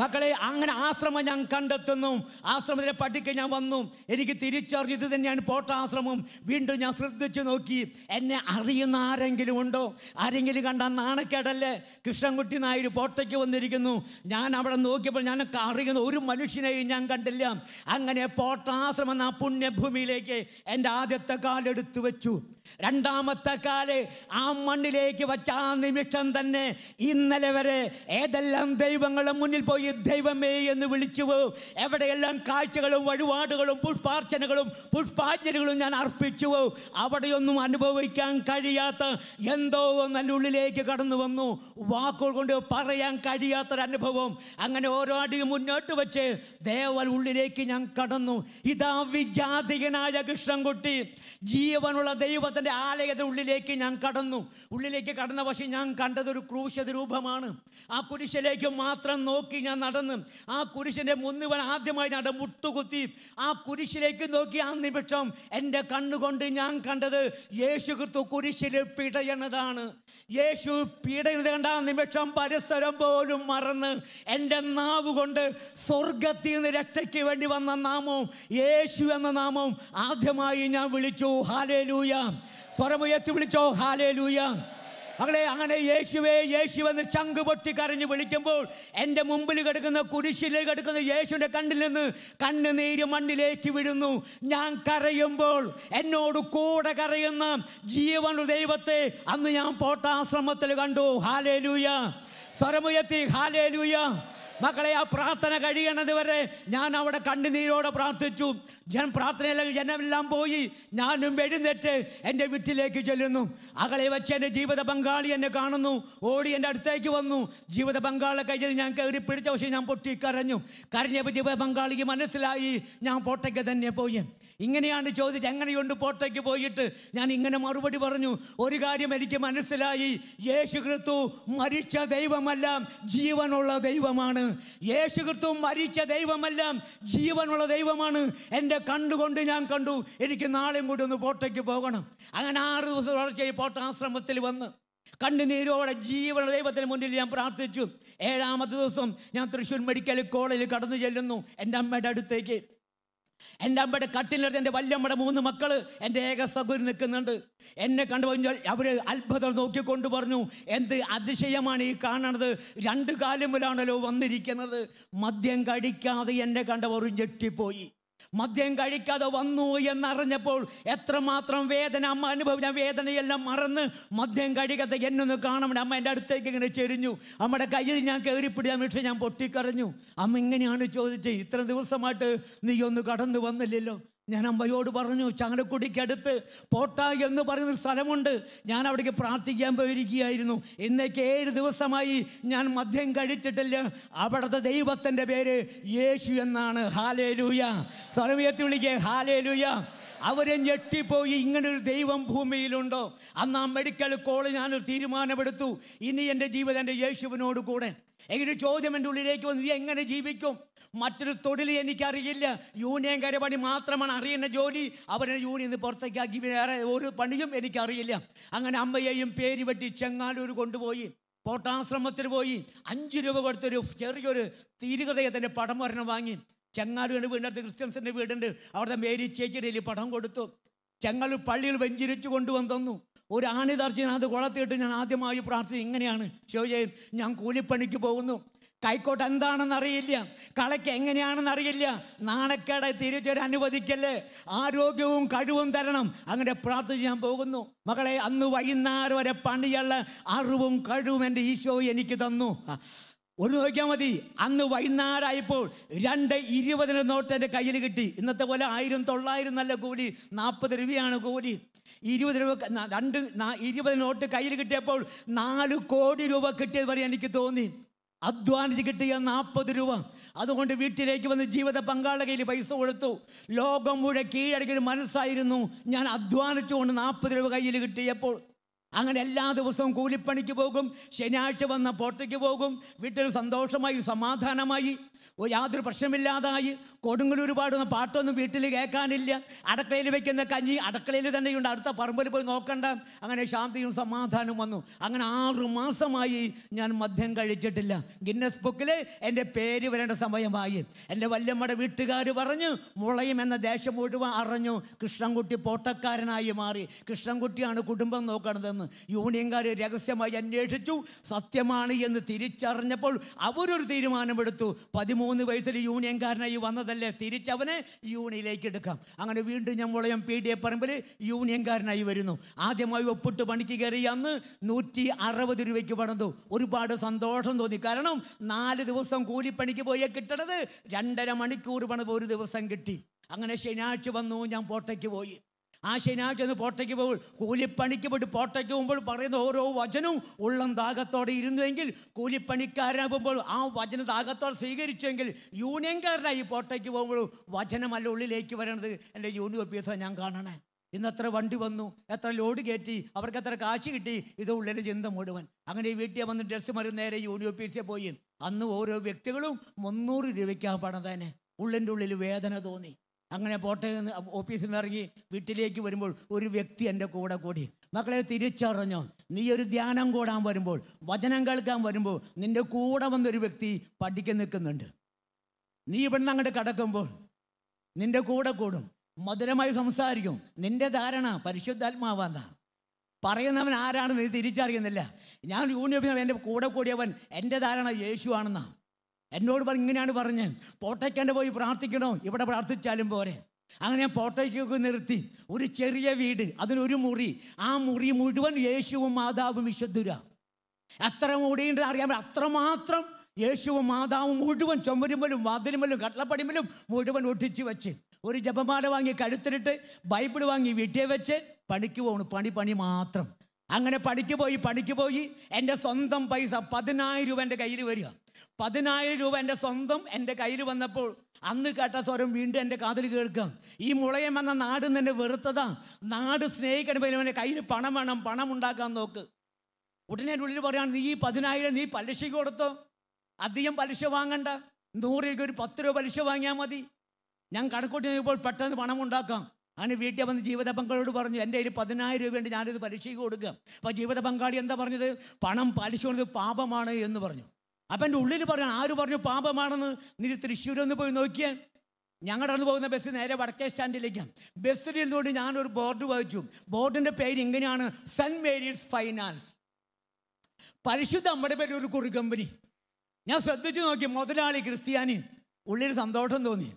മക്കളെ അങ്ങനെ ആശ്രമം ഞാൻ കണ്ടെത്തുന്നു ആശ്രമത്തിലെ പഠിക്ക് ഞാൻ വന്നു എനിക്ക് തിരിച്ചറിഞ്ഞത് ഇത് തന്നെയാണ് പോട്ടാശ്രമം വീണ്ടും ഞാൻ ശ്രദ്ധിച്ചു നോക്കി എന്നെ അറിയുന്ന ആരെങ്കിലും ഉണ്ടോ ആരെങ്കിലും കണ്ട നാണക്കേടല്ലേ കൃഷ്ണൻകുട്ടി നായർ പോട്ടയ്ക്ക് വന്നിരിക്കുന്നു ഞാൻ അവിടെ നോക്കിയപ്പോൾ ഞാനൊക്കെ അറിയുന്ന ഒരു മനുഷ്യനെയും ഞാൻ കണ്ടില്ല അങ്ങനെ പോട്ടാശ്രമം ആ പുണ്യഭൂമിയിലേക്ക് എൻ്റെ ആദ്യത്തെ കാലെടുത്തു വെച്ചു രണ്ടാമത്തെ കാല് ആ മണ്ണിലേക്ക് വച്ച ആ നിമിഷം തന്നെ ഇന്നലെ വരെ ഏതെല്ലാം ദൈവങ്ങളും മുന്നിൽ പോയി ദൈവമേ എന്ന് വിളിച്ചു പോകും എവിടെയെല്ലാം കാഴ്ചകളും വഴിപാടുകളും പുഷ്പാർച്ചനകളും പുഷ്പാഞ്ജലികളും ഞാൻ അർപ്പിച്ചു പോകും അവിടെയൊന്നും അനുഭവിക്കാൻ കഴിയാത്ത എന്തോ ഒന്ന് ഉള്ളിലേക്ക് കടന്നു വന്നു വാക്കുകൾ കൊണ്ട് പറയാൻ കഴിയാത്തൊരനുഭവം അങ്ങനെ ഓരോ അടിയും മുന്നോട്ട് വെച്ച് ദേവൽ ഉള്ളിലേക്ക് ഞാൻ കടന്നു ഇതാ വിജാതികനായ കൃഷ്ണൻകുട്ടി ജീവനുള്ള ദൈവ ദൈവത്തിൻ്റെ ആലയത്തിന് ഉള്ളിലേക്ക് ഞാൻ കടന്നു ഉള്ളിലേക്ക് കടന്ന പക്ഷേ ഞാൻ കണ്ടതൊരു രൂപമാണ് ആ കുരിശിലേക്ക് മാത്രം നോക്കി ഞാൻ നടന്ന് ആ കുരിശിൻ്റെ മുന്നിവൻ ആദ്യമായി ഞാൻ മുട്ടുകുത്തി ആ കുരിശിലേക്ക് നോക്കി ആ നിമിഷം എൻ്റെ കണ്ണുകൊണ്ട് ഞാൻ കണ്ടത് യേശു കൃത്തു കുരിശിൽ പിടയണതാണ് യേശു പിടയണത് കണ്ട ആ നിമിഷം പരിസരം പോലും മറന്ന് എൻ്റെ നാവ് കൊണ്ട് സ്വർഗത്തിൽ നിന്ന് രക്ഷയ്ക്ക് വേണ്ടി വന്ന നാമവും യേശു എന്ന നാമവും ആദ്യമായി ഞാൻ വിളിച്ചു ഹാലേ ലൂയാം സ്വരമുയർത്തി വിളിച്ചോ ഹാലേ ലൂയ മകളെ അങ്ങനെ യേശുവേ യേശു വന്ന് ചങ്ക് പൊട്ടി കരഞ്ഞ് വിളിക്കുമ്പോൾ എൻ്റെ മുമ്പിൽ കിടക്കുന്ന കുരിശിൽ കിടക്കുന്ന യേശുവിൻ്റെ കണ്ണിൽ നിന്ന് കണ്ണുനീര് മണ്ണിലേക്ക് വിടുന്നു ഞാൻ കരയുമ്പോൾ എന്നോട് കൂടെ കരയുന്ന ജീവനുള്ള ദൈവത്തെ അന്ന് ഞാൻ പോട്ടാശ്രമത്തിൽ കണ്ടു ഹാലേ ലൂയ സ്വരമുയർത്തി ഹാലേ ലൂയ മക്കളെ ആ പ്രാർത്ഥന കഴിയണത് വരെ ഞാൻ അവിടെ കണ്ണുനീരോടെ പ്രാർത്ഥിച്ചു ഞാൻ പ്രാർത്ഥനയിലേക്ക് ജനമെല്ലാം പോയി ഞാനും എഴുന്നേറ്റ് എൻ്റെ വീട്ടിലേക്ക് ചെല്ലുന്നു അകളെ വെച്ച് എൻ്റെ ജീവിത പങ്കാളി എന്നെ കാണുന്നു ഓടി എൻ്റെ അടുത്തേക്ക് വന്നു ജീവിത പങ്കാളിയെ കയ്യിൽ ഞാൻ കയറി പിടിച്ച പക്ഷേ ഞാൻ പൊട്ടി കരഞ്ഞു കരഞ്ഞപ്പോൾ ജീവിത പങ്കാളിക്ക് മനസ്സിലായി ഞാൻ പൊട്ടയ്ക്ക് തന്നെ പോയി ഇങ്ങനെയാണ് ചോദിച്ചത് എങ്ങനെയുണ്ട് പോട്ടേക്ക് പോയിട്ട് ഞാൻ ഇങ്ങനെ മറുപടി പറഞ്ഞു ഒരു കാര്യം എനിക്ക് മനസ്സിലായി യേശു ക്രിസ്തു മരിച്ച ദൈവമല്ല ജീവനുള്ള ദൈവമാണ് യേശു ക്രിസ്തു മരിച്ച ദൈവമല്ല ജീവനുള്ള ദൈവമാണ് എൻ്റെ കണ്ടുകൊണ്ട് ഞാൻ കണ്ടു എനിക്ക് നാളെയും കൂടി ഒന്ന് പോട്ടേക്ക് പോകണം അങ്ങനെ ആറ് ദിവസം വളർച്ചയായി ഈ പോട്ടാശ്രമത്തിൽ വന്ന് കണ്ണുനീരോടെ ജീവന ദൈവത്തിന് മുന്നിൽ ഞാൻ പ്രാർത്ഥിച്ചു ഏഴാമത്തെ ദിവസം ഞാൻ തൃശ്ശൂർ മെഡിക്കൽ കോളേജിൽ കടന്നു ചെല്ലുന്നു എൻ്റെ അമ്മയുടെ അടുത്തേക്ക് എൻ്റെ അമ്മയുടെ കട്ടിലെടുത്ത് എൻ്റെ വല്യമ്മയുടെ മൂന്ന് മക്കൾ എൻ്റെ ഏക സഹോദരൻ നിൽക്കുന്നുണ്ട് എന്നെ കണ്ടു കഴിഞ്ഞാൽ അവർ അത്ഭുതം നോക്കിക്കൊണ്ട് പറഞ്ഞു എന്ത് അതിശയമാണ് ഈ കാണണത് രണ്ട് കാലം മുതലാണല്ലോ വന്നിരിക്കുന്നത് മദ്യം കഴിക്കാതെ എന്നെ കണ്ടവർ ഞെട്ടിപ്പോയി മദ്യം കഴിക്കാതെ വന്നു എന്നറിഞ്ഞപ്പോൾ എത്രമാത്രം വേദന അമ്മ അനുഭവിച്ച വേദനയെല്ലാം മറന്ന് മദ്യം കഴിക്കാതെ എന്നൊന്ന് കാണണം അമ്മ എൻ്റെ അടുത്തേക്ക് ഇങ്ങനെ ചെരിഞ്ഞു അമ്മയുടെ കയ്യിൽ ഞാൻ കയറിപ്പിടിയാൻ വീട്ടിൽ ഞാൻ പൊട്ടിക്കറിഞ്ഞു അമ്മ ഇങ്ങനെയാണ് ചോദിച്ചത് ഇത്ര ദിവസമായിട്ട് നീ ഒന്ന് കടന്നു വന്നില്ലല്ലോ ഞാൻ അമ്മയോട് പറഞ്ഞു ചങ്ങലക്കുടിക്കടുത്ത് പോട്ട എന്ന് പറയുന്ന സ്ഥലമുണ്ട് ഞാൻ അവിടേക്ക് പ്രാർത്ഥിക്കാൻ പോയിരിക്കുകയായിരുന്നു ഇന്നേക്ക് ഏഴ് ദിവസമായി ഞാൻ മദ്യം കഴിച്ചിട്ടില്ല അവിടുത്തെ ദൈവത്തിൻ്റെ പേര് യേശു എന്നാണ് ഹാലേലൂയ സ്ഥലമേത്തി വിളിക്കുക ഹാലേലൂയ അവരെ ഞെട്ടിപ്പോയി ഇങ്ങനൊരു ദൈവം ഭൂമിയിലുണ്ടോ അന്ന് ആ മെഡിക്കൽ കോളേജ് ഞാനൊരു തീരുമാനമെടുത്തു ഇനി എൻ്റെ ജീവിതം എൻ്റെ യേശുവിനോട് കൂടെ എങ്ങനെ ചോദ്യം എൻ്റെ ഉള്ളിലേക്ക് വന്ന് നീ എങ്ങനെ ജീവിക്കും മറ്റൊരു തൊഴിൽ എനിക്കറിയില്ല യൂണിയൻ കരപണി മാത്രമാണ് അറിയുന്ന ജോലി അവരെ യൂണിയൻ പുറത്തേക്കാക്കി വേറെ ഒരു പണിയും എനിക്കറിയില്ല അങ്ങനെ അമ്മയെയും പേര് വെട്ടി ചെങ്ങാലൂർ കൊണ്ടുപോയി പോട്ടാശ്രമത്തിൽ പോയി അഞ്ച് രൂപ കൊടുത്തൊരു ചെറിയൊരു തന്നെ പടം വരണം വാങ്ങി ചെങ്ങാടുവിൻ്റെ വീടിനടുത്ത് ക്രിസ്ത്യൻസിൻ്റെ വീടുണ്ട് അവിടുത്തെ മേരി ചേച്ചിയുടെ പടം കൊടുത്തു ചെങ്ങൾ പള്ളിയിൽ വെഞ്ചിരിച്ചു കൊണ്ടുവന്നു തന്നു ഒരു ആണിതർജിനകത്ത് കുളത്തിയിട്ട് ഞാൻ ആദ്യമായി പ്രാർത്ഥിച്ചത് ഇങ്ങനെയാണ് ശിവജയൻ ഞാൻ കൂലിപ്പണിക്ക് പോകുന്നു കൈക്കോട്ട് എന്താണെന്ന് അറിയില്ല കളയ്ക്ക് എങ്ങനെയാണെന്ന് അറിയില്ല നാണക്കേടെ തിരിച്ചൊരു അനുവദിക്കല്ലേ ആരോഗ്യവും കഴിവും തരണം അങ്ങനെ പ്രാർത്ഥിച്ച് ഞാൻ പോകുന്നു മകളെ അന്ന് വൈകുന്നേരം വരെ പണിയുള്ള അറിവും കഴിവും എൻ്റെ ഈശോ എനിക്ക് തന്നു ഒന്ന് നോക്കിയാൽ മതി അന്ന് വൈകുന്നേരമായപ്പോൾ രണ്ട് ഇരുപതിന് നോട്ട് എൻ്റെ കയ്യിൽ കിട്ടി ഇന്നത്തെ പോലെ ആയിരം തൊള്ളായിരം നല്ല കൂലി നാൽപ്പത് രൂപയാണ് കൂലി ഇരുപത് രൂപ രണ്ട് ഇരുപത് നോട്ട് കയ്യിൽ കിട്ടിയപ്പോൾ നാല് കോടി രൂപ കിട്ടിയത് വരെ എനിക്ക് തോന്നി അധ്വാനിച്ച് കിട്ടിയ നാൽപ്പത് രൂപ അതുകൊണ്ട് വീട്ടിലേക്ക് വന്ന് ജീവിത പങ്കാളകയിൽ പൈസ കൊടുത്തു ലോകം മുഴുവൻ കീഴടക്കിയൊരു മനസ്സായിരുന്നു ഞാൻ അധ്വാനിച്ചുകൊണ്ട് നാൽപ്പത് രൂപ കയ്യിൽ കിട്ടിയപ്പോൾ അങ്ങനെ എല്ലാ ദിവസവും കൂലിപ്പണിക്ക് പോകും ശനിയാഴ്ച വന്ന പോട്ടയ്ക്ക് പോകും വീട്ടിൽ സന്തോഷമായി സമാധാനമായി യാതൊരു പ്രശ്നമില്ലാതായി കൊടുങ്ങലൂർ പാടുന്ന പാട്ടൊന്നും വീട്ടിൽ കേൾക്കാനില്ല അടക്കളയിൽ വെക്കുന്ന കഞ്ഞി അടക്കളയിൽ തന്നെയുണ്ട് അടുത്ത പറമ്പിൽ പോയി നോക്കണ്ട അങ്ങനെ ശാന്തിയും സമാധാനവും വന്നു അങ്ങനെ ആറു മാസമായി ഞാൻ മദ്യം കഴിച്ചിട്ടില്ല ഗിന്നസ് ബുക്കിൽ എൻ്റെ പേര് വരേണ്ട സമയമായി എൻ്റെ വല്ലമ്മയുടെ വീട്ടുകാർ പറഞ്ഞു മുളയും എന്ന ദേശം മുഴുവൻ അറിഞ്ഞു കൃഷ്ണൻകുട്ടി പോട്ടക്കാരനായി മാറി കൃഷ്ണൻകുട്ടിയാണ് കുടുംബം നോക്കണതെന്ന് സത്യമാണെന്ന് യൂണിയൻകാർ രഹസ്യമായി അന്വേഷിച്ചു സത്യമാണ് എന്ന് തിരിച്ചറിഞ്ഞപ്പോൾ അവരൊരു തീരുമാനമെടുത്തു പതിമൂന്ന് വയസ്സിൽ യൂണിയൻകാരനായി വന്നതല്ലേ തിരിച്ചവനെ യൂണിയനിലേക്ക് എടുക്കാം അങ്ങനെ വീണ്ടും ഞാൻ മുളയം പി ഡി എ പറമ്പിൽ യൂണിയൻകാരനായി വരുന്നു ആദ്യമായി ഒപ്പിട്ട് പണിക്ക് കയറി അന്ന് നൂറ്റി അറുപത് രൂപയ്ക്ക് പണിതു ഒരുപാട് സന്തോഷം തോന്നി കാരണം നാല് ദിവസം കൂലിപ്പണിക്ക് പോയ കിട്ടണത് രണ്ടര മണിക്കൂർ പണിത് ഒരു ദിവസം കിട്ടി അങ്ങനെ ശനിയാഴ്ച വന്നു ഞാൻ പോട്ടയ്ക്ക് പോയി ആ ശനിയാഴ്ച ഒന്ന് പോട്ടയ്ക്ക് പോകുമ്പോൾ കൂലിപ്പണിക്ക് പോയിട്ട് പോട്ടയ്ക്ക് പോകുമ്പോൾ പറയുന്ന ഓരോ വചനവും ഉള്ളം ദാഹത്തോടെ ഇരുന്നുവെങ്കിൽ കൂലിപ്പണിക്കാരാകുമ്പോൾ ആ വചന ദാഹത്തോടെ സ്വീകരിച്ചെങ്കിൽ യൂണിയൻകാരനായി പോട്ടയ്ക്ക് പോകുമ്പോൾ വചനമല്ല ഉള്ളിലേക്ക് വരണത് എൻ്റെ യൂണിയൻ ഓഫീസാണ് ഞാൻ കാണണേ ഇന്ന് എത്ര വണ്ടി വന്നു എത്ര ലോഡ് കയറ്റി അവർക്ക് എത്ര കാശ് കിട്ടി ഇത് ഉള്ളിൽ ചിന്ത മുഴുവൻ അങ്ങനെ വീട്ടിൽ വന്ന് ഡ്രസ്സ് മറി നേരെ യൂണിയൻ ഓഫീസിൽ പോയി അന്ന് ഓരോ വ്യക്തികളും മുന്നൂറ് രൂപയ്ക്കാണ് പണം തന്നെ ഉള്ളിൻ്റെ ഉള്ളിൽ വേദന തോന്നി അങ്ങനെ പോട്ടെ ഓഫീസിൽ നിന്ന് ഇറങ്ങി വീട്ടിലേക്ക് വരുമ്പോൾ ഒരു വ്യക്തി എൻ്റെ കൂടെ കൂടി മക്കളെ തിരിച്ചറിഞ്ഞു നീ ഒരു ധ്യാനം കൂടാൻ വരുമ്പോൾ വചനം കേൾക്കാൻ വരുമ്പോൾ നിൻ്റെ കൂടെ വന്നൊരു വ്യക്തി പഠിക്കാൻ നിൽക്കുന്നുണ്ട് നീ ഇവിടുന്ന് അങ്ങോട്ട് കടക്കുമ്പോൾ നിൻ്റെ കൂടെ കൂടും മധുരമായി സംസാരിക്കും നിൻ്റെ ധാരണ പരിശുദ്ധാത്മാവാന്നാ പറയുന്നവൻ ആരാണെന്ന് നീ തിരിച്ചറിയുന്നില്ല ഞാൻ യൂണിയൻ എൻ്റെ കൂടെ കൂടിയവൻ എൻ്റെ ധാരണ യേശു ആണെന്നാണ് എന്നോട് പറഞ്ഞ് ഇങ്ങനെയാണ് പറഞ്ഞത് പോട്ടയ്ക്കൻ്റെ പോയി പ്രാർത്ഥിക്കണോ ഇവിടെ പ്രാർത്ഥിച്ചാലും പോരെ അങ്ങനെ ഞാൻ പോട്ടയ്ക്കൊക്കെ നിർത്തി ഒരു ചെറിയ വീട് അതിനൊരു മുറി ആ മുറി മുഴുവൻ യേശുവും മാതാവും വിശുദ്ധുര എത്ര മുടിയുണ്ട് അറിയാൻ അത്രമാത്രം യേശുവും മാതാവും മുഴുവൻ ചുമരുമ്പലും വാതിലുമലും കട്ടളപ്പടിമ്പലും മുഴുവൻ ഒട്ടിച്ച് വെച്ച് ഒരു ജപമാല വാങ്ങി കഴുത്തിലിട്ട് ബൈബിൾ വാങ്ങി വീട്ടിൽ വെച്ച് പണിക്ക് പോകണം പണി പണി മാത്രം അങ്ങനെ പണിക്ക് പോയി പണിക്ക് പോയി എൻ്റെ സ്വന്തം പൈസ പതിനായിരം രൂപ എൻ്റെ കയ്യിൽ വരിക പതിനായിരം രൂപ എൻ്റെ സ്വന്തം എൻ്റെ കയ്യിൽ വന്നപ്പോൾ അന്ന് കേട്ട സ്വരം വീണ്ടും എൻ്റെ കാതിൽ കേൾക്കാം ഈ മുളയം എന്ന നാട് എന്നെ വെറുത്തതാ നാട് സ്നേഹിക്കണമെങ്കിൽ അവൻ്റെ കയ്യിൽ പണം വേണം പണം ഉണ്ടാക്കാൻ നോക്ക് ഉടനെ എൻ്റെ ഉള്ളിൽ പറയാണ് നീ ഈ പതിനായിരം നീ പലിശയ്ക്ക് കൊടുത്തോ അധികം പലിശ വാങ്ങണ്ട നൂറിലേക്ക് ഒരു പത്ത് രൂപ പലിശ വാങ്ങിയാൽ മതി ഞാൻ കണക്കൂട്ടി നോക്കിയപ്പോൾ പെട്ടെന്ന് പണം ഉണ്ടാക്കാം അങ്ങനെ വീട്ടിൽ വന്ന് ജീവിത പങ്കാളിയോട് പറഞ്ഞു എൻ്റെ കയ്യിൽ പതിനായിരം രൂപയുണ്ട് ഞാനിത് പരീക്ഷയ്ക്ക് കൊടുക്കുക അപ്പോൾ ജീവിത പങ്കാളി എന്താ പറഞ്ഞത് പണം പലിശ കൊടുത്ത് പാപമാണ് എന്ന് പറഞ്ഞു അപ്പം എൻ്റെ ഉള്ളിൽ പറഞ്ഞു ആര് പറഞ്ഞു പാപമാണെന്ന് നീ ഒന്ന് പോയി നോക്കിയാൽ ഞങ്ങളുടെ അന്ന് പോകുന്ന ബസ് നേരെ വടക്കേ സ്റ്റാൻഡിലേക്കാം ബസ്സിൽ ഇരുന്നുകൊണ്ട് ഞാനൊരു ബോർഡ് വായിച്ചു ബോർഡിൻ്റെ പേര് ഇങ്ങനെയാണ് സെൻറ്റ് മേരീസ് ഫൈനാൻസ് പരിശുദ്ധ നമ്മുടെ പേര് ഒരു കുറി കമ്പനി ഞാൻ ശ്രദ്ധിച്ചു നോക്കി മുതലാളി ക്രിസ്ത്യാനി ഉള്ളിൽ സന്തോഷം തോന്നി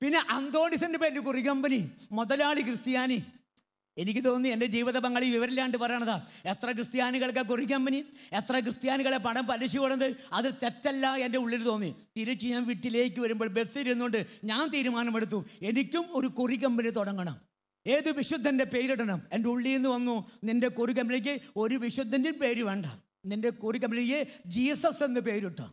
പിന്നെ അന്തോണിസിൻ്റെ പേരിൽ കുറി കമ്പനി മുതലാളി ക്രിസ്ത്യാനി എനിക്ക് തോന്നി എൻ്റെ ജീവിത പങ്കാളി വിവരമില്ലാണ്ട് പറയണതാ എത്ര ക്രിസ്ത്യാനികൾക്ക് കുറി കമ്പനി എത്ര ക്രിസ്ത്യാനികളെ പണം പലിശ കൊടുത്ത് അത് തെറ്റല്ല എൻ്റെ ഉള്ളിൽ തോന്നി തിരിച്ച് ഞാൻ വീട്ടിലേക്ക് വരുമ്പോൾ ബസ്സിരുന്നുകൊണ്ട് ഞാൻ തീരുമാനമെടുത്തു എനിക്കും ഒരു കുറി കമ്പനി തുടങ്ങണം ഏത് വിശുദ്ധൻ്റെ പേരിടണം എൻ്റെ ഉള്ളിൽ നിന്ന് വന്നു നിൻ്റെ കുറി കമ്പനിക്ക് ഒരു വിശുദ്ധൻ്റെയും പേര് വേണ്ട നിൻ്റെ കുറി കമ്പനിക്ക് ജീസസ് എന്ന് പേരിട്ടോ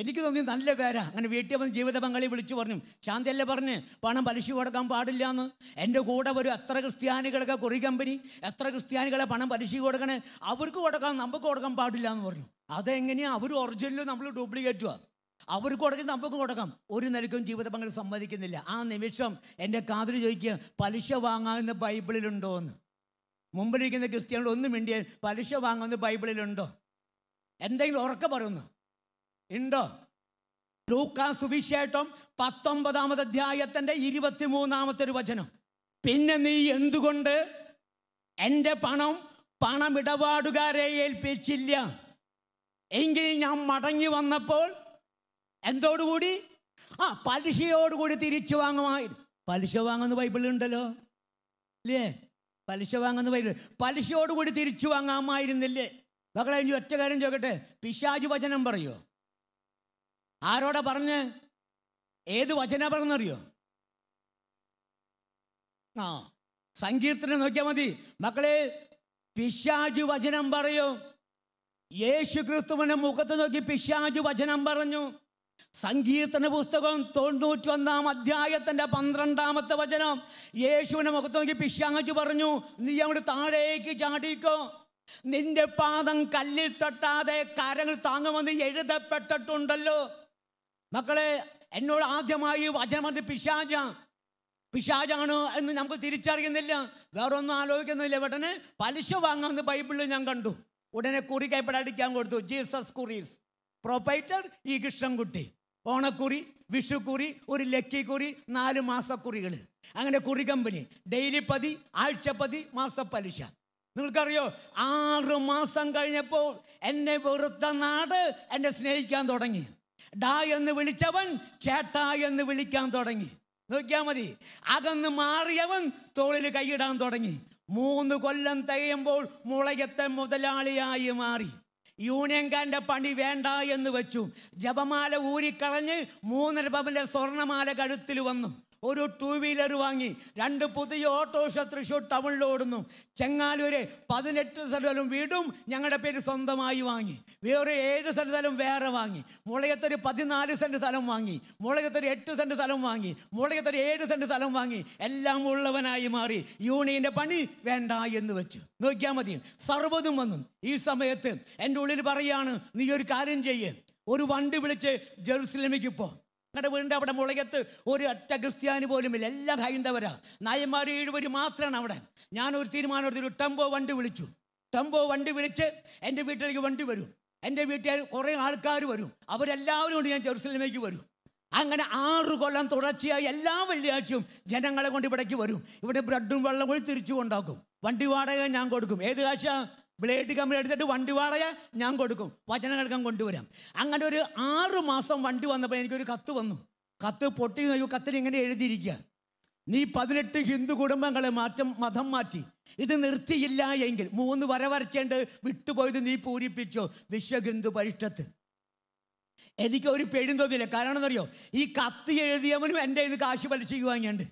എനിക്ക് തോന്നി നല്ല പേരാ അങ്ങനെ വീട്ടിൽ വന്ന് ജീവിത പങ്കാളി വിളിച്ചു പറഞ്ഞു ശാന്തയല്ലേ പറഞ്ഞ് പണം പലിശ കൊടുക്കാൻ പാടില്ല എന്ന് എൻ്റെ കൂടെ ഒരു എത്ര ക്രിസ്ത്യാനികളൊക്കെ കുറി കമ്പനി എത്ര ക്രിസ്ത്യാനികളെ പണം പലിശ കൊടുക്കണേ അവർക്ക് കൊടുക്കാൻ നമുക്ക് കൊടുക്കാൻ പാടില്ല എന്ന് പറഞ്ഞു അതെങ്ങനെയാണ് അവർ ഒറിജിനലും നമ്മൾ ഡ്യൂപ്ലിക്കേറ്റുമാണ് അവർക്ക് കൊടുക്കും നമുക്ക് കൊടുക്കാം ഒരു നിലക്കും ജീവിത പങ്കാളി സമ്മതിക്കുന്നില്ല ആ നിമിഷം എൻ്റെ കാതിൽ ചോദിക്കുക പലിശ വാങ്ങാവുന്ന ബൈബിളിലുണ്ടോ എന്ന് മുമ്പിലിരിക്കുന്ന ക്രിസ്ത്യാനികൾ ഒന്നും മിണ്ടിയാൽ പലിശ വാങ്ങുമെന്ന് ബൈബിളിലുണ്ടോ എന്തെങ്കിലും ഉറക്കം പറയുന്നു ഉണ്ട് ലൂക്കാ സുവിശേഷം പത്തൊമ്പതാമത് അധ്യായത്തിൻ്റെ ഇരുപത്തിമൂന്നാമത്തെ ഒരു വചനം പിന്നെ നീ എന്തുകൊണ്ട് എൻ്റെ പണം പണമിടപാടുകാരെ ഏൽപ്പിച്ചില്ല എങ്കിൽ ഞാൻ മടങ്ങി വന്നപ്പോൾ എന്തോടുകൂടി ആ പലിശയോടുകൂടി തിരിച്ചു വാങ്ങുമായിരുന്നു പലിശ വാങ്ങുന്ന ബൈബിളുണ്ടല്ലോ അല്ലേ പലിശ വാങ്ങുന്ന ബൈബിൾ പലിശയോടുകൂടി തിരിച്ചു വാങ്ങാമായിരുന്നില്ലേ മകളെ ഒറ്റ കാര്യം ചോദിക്കട്ടെ പിശാജ് വചനം പറയോ ആരോടാ പറഞ്ഞ് ഏത് വചന പറഞ്ഞറിയോ ആ സങ്കീർത്തനം നോക്കിയാൽ മതി മക്കളെ പിശാജു വചനം പറയൂ യേശു ക്രിസ്തുവിനെ മുഖത്ത് നോക്കി പിശാജു വചനം പറഞ്ഞു സങ്കീർത്തന പുസ്തകം തൊണ്ണൂറ്റി ഒന്നാം അധ്യായത്തിൻ്റെ പന്ത്രണ്ടാമത്തെ വചനം യേശുവിനെ മുഖത്ത് നോക്കി പിശാജു പറഞ്ഞു നീ അവിടെ താഴേക്ക് ചാടിക്കോ നിന്റെ പാദം കല്ലിൽ തട്ടാതെ കരങ്ങൾ താങ്ങുമെന്ന് എഴുതപ്പെട്ടിട്ടുണ്ടല്ലോ മക്കളെ എന്നോട് ആദ്യമായി വചനമത് പിശാജ പിശാജാണ് എന്ന് നമുക്ക് തിരിച്ചറിയുന്നില്ല വേറൊന്നും ആലോചിക്കുന്നില്ല ഉടനെ പലിശ വാങ്ങുന്ന ബൈബിളിൽ ഞാൻ കണ്ടു ഉടനെ കുറി കൈപ്പടടിക്കാൻ കൊടുത്തു ജീസസ് കുറീസ് പ്രൊപ്പൈറ്റർ ഈ കൃഷ്ണൻകുട്ടി ഓണക്കുറി വിഷുക്കുറി ഒരു കുറി നാല് മാസക്കുറികൾ അങ്ങനെ കുറി കമ്പനി ഡെയിലി പതി ആഴ്ചപ്പതി മാസപ്പലിശ നിങ്ങൾക്കറിയോ ആറ് മാസം കഴിഞ്ഞപ്പോൾ എന്നെ വെറുത്ത നാട് എന്നെ സ്നേഹിക്കാൻ തുടങ്ങി ഡാ എന്ന് വിളിച്ചവൻ ചേട്ടാ എന്ന് വിളിക്കാൻ തുടങ്ങി നോക്കിയാൽ മതി അകന്ന് മാറിയവൻ തോളിൽ കൈയിടാൻ തുടങ്ങി മൂന്ന് കൊല്ലം തികയുമ്പോൾ മുളയത്തെ മുതലാളിയായി മാറി യൂണിയൻകാരൻ്റെ പണി വേണ്ട എന്ന് വെച്ചു ജപമാല ഊരിക്കളഞ്ഞ് മൂന്നര പവൻ്റെ സ്വർണമാല കഴുത്തിൽ വന്നു ഒരു ടൂ വീലർ വാങ്ങി രണ്ട് പുതിയ ഓട്ടോ തൃശ്ശൂർ ടൗണിൽ ഓടുന്നു ചെങ്ങാലൂര് പതിനെട്ട് സ്ഥലം വീടും ഞങ്ങളുടെ പേര് സ്വന്തമായി വാങ്ങി വേറെ ഏഴ് സെൻറ്റ് സ്ഥലം വേറെ വാങ്ങി മുളകത്തൊരു പതിനാല് സെൻറ്റ് സ്ഥലം വാങ്ങി മുളകത്തൊരു എട്ട് സെൻറ്റ് സ്ഥലം വാങ്ങി മുളകത്തൊരു ഏഴ് സെൻറ്റ് സ്ഥലം വാങ്ങി എല്ലാം ഉള്ളവനായി മാറി യൂണിയൻ്റെ പണി വേണ്ട എന്ന് വെച്ചു നോക്കിയാൽ മതി സർവ്വതും വന്നു ഈ സമയത്ത് എൻ്റെ ഉള്ളിൽ പറയാണ് നീ ഒരു കാര്യം ചെയ്യേ ഒരു വണ്ടി വിളിച്ച് ജെറുസലേമിക്ക് പോ ഞങ്ങളുടെ വീടിൻ്റെ അവിടെ മുളകത്ത് ഒരു അറ്റ ക്രിസ്ത്യാനി പോലുമില്ല എല്ലാം ഹൈന്ദവരാ നായന്മാർ ഏഴുപേര് മാത്രമാണ് അവിടെ ഞാനൊരു തീരുമാനം എടുത്തൊരു ടെമ്പോ വണ്ടി വിളിച്ചു ടെമ്പോ വണ്ടി വിളിച്ച് എൻ്റെ വീട്ടിലേക്ക് വണ്ടി വരും എൻ്റെ വീട്ടിൽ കുറേ ആൾക്കാർ വരും അവരെല്ലാവരും കൊണ്ട് ഞാൻ ജെറുസലമേക്ക് വരും അങ്ങനെ ആറ് കൊല്ലം തുടർച്ചയായി എല്ലാ വെള്ളിയാഴ്ചയും ജനങ്ങളെ കൊണ്ട് ഇവിടേക്ക് വരും ഇവിടെ ബ്രെഡും വെള്ളം കൂടി തിരിച്ചു കൊണ്ടാക്കും വണ്ടി വാടക ഞാൻ കൊടുക്കും ഏത് കാശ ബ്ലേഡ് കമ്പനി എടുത്തിട്ട് വണ്ടി വാടക ഞാൻ കൊടുക്കും വചനം കേൾക്കാൻ കൊണ്ടുവരാം അങ്ങനെ ഒരു ആറ് മാസം വണ്ടി വന്നപ്പോൾ എനിക്കൊരു കത്ത് വന്നു കത്ത് പൊട്ടി നോക്കി കത്തിൽ ഇങ്ങനെ എഴുതിയിരിക്കുക നീ പതിനെട്ട് ഹിന്ദു കുടുംബങ്ങളെ മാറ്റം മതം മാറ്റി ഇത് നിർത്തിയില്ല എങ്കിൽ മൂന്ന് വരവരച്ചേണ്ട് വരച്ചേണ്ട് വിട്ടുപോയത് നീ പൂരിപ്പിച്ചോ വിശ്വഹിന്ദു പരിഷത്ത് എനിക്കൊരു പേടിയും തോന്നിയില്ല കാരണം എന്നറിയോ ഈ കത്ത് എഴുതിയവനും എൻ്റെ ഇത് കാശ് പലിശയ്ക്ക് വാങ്ങിയുണ്ട്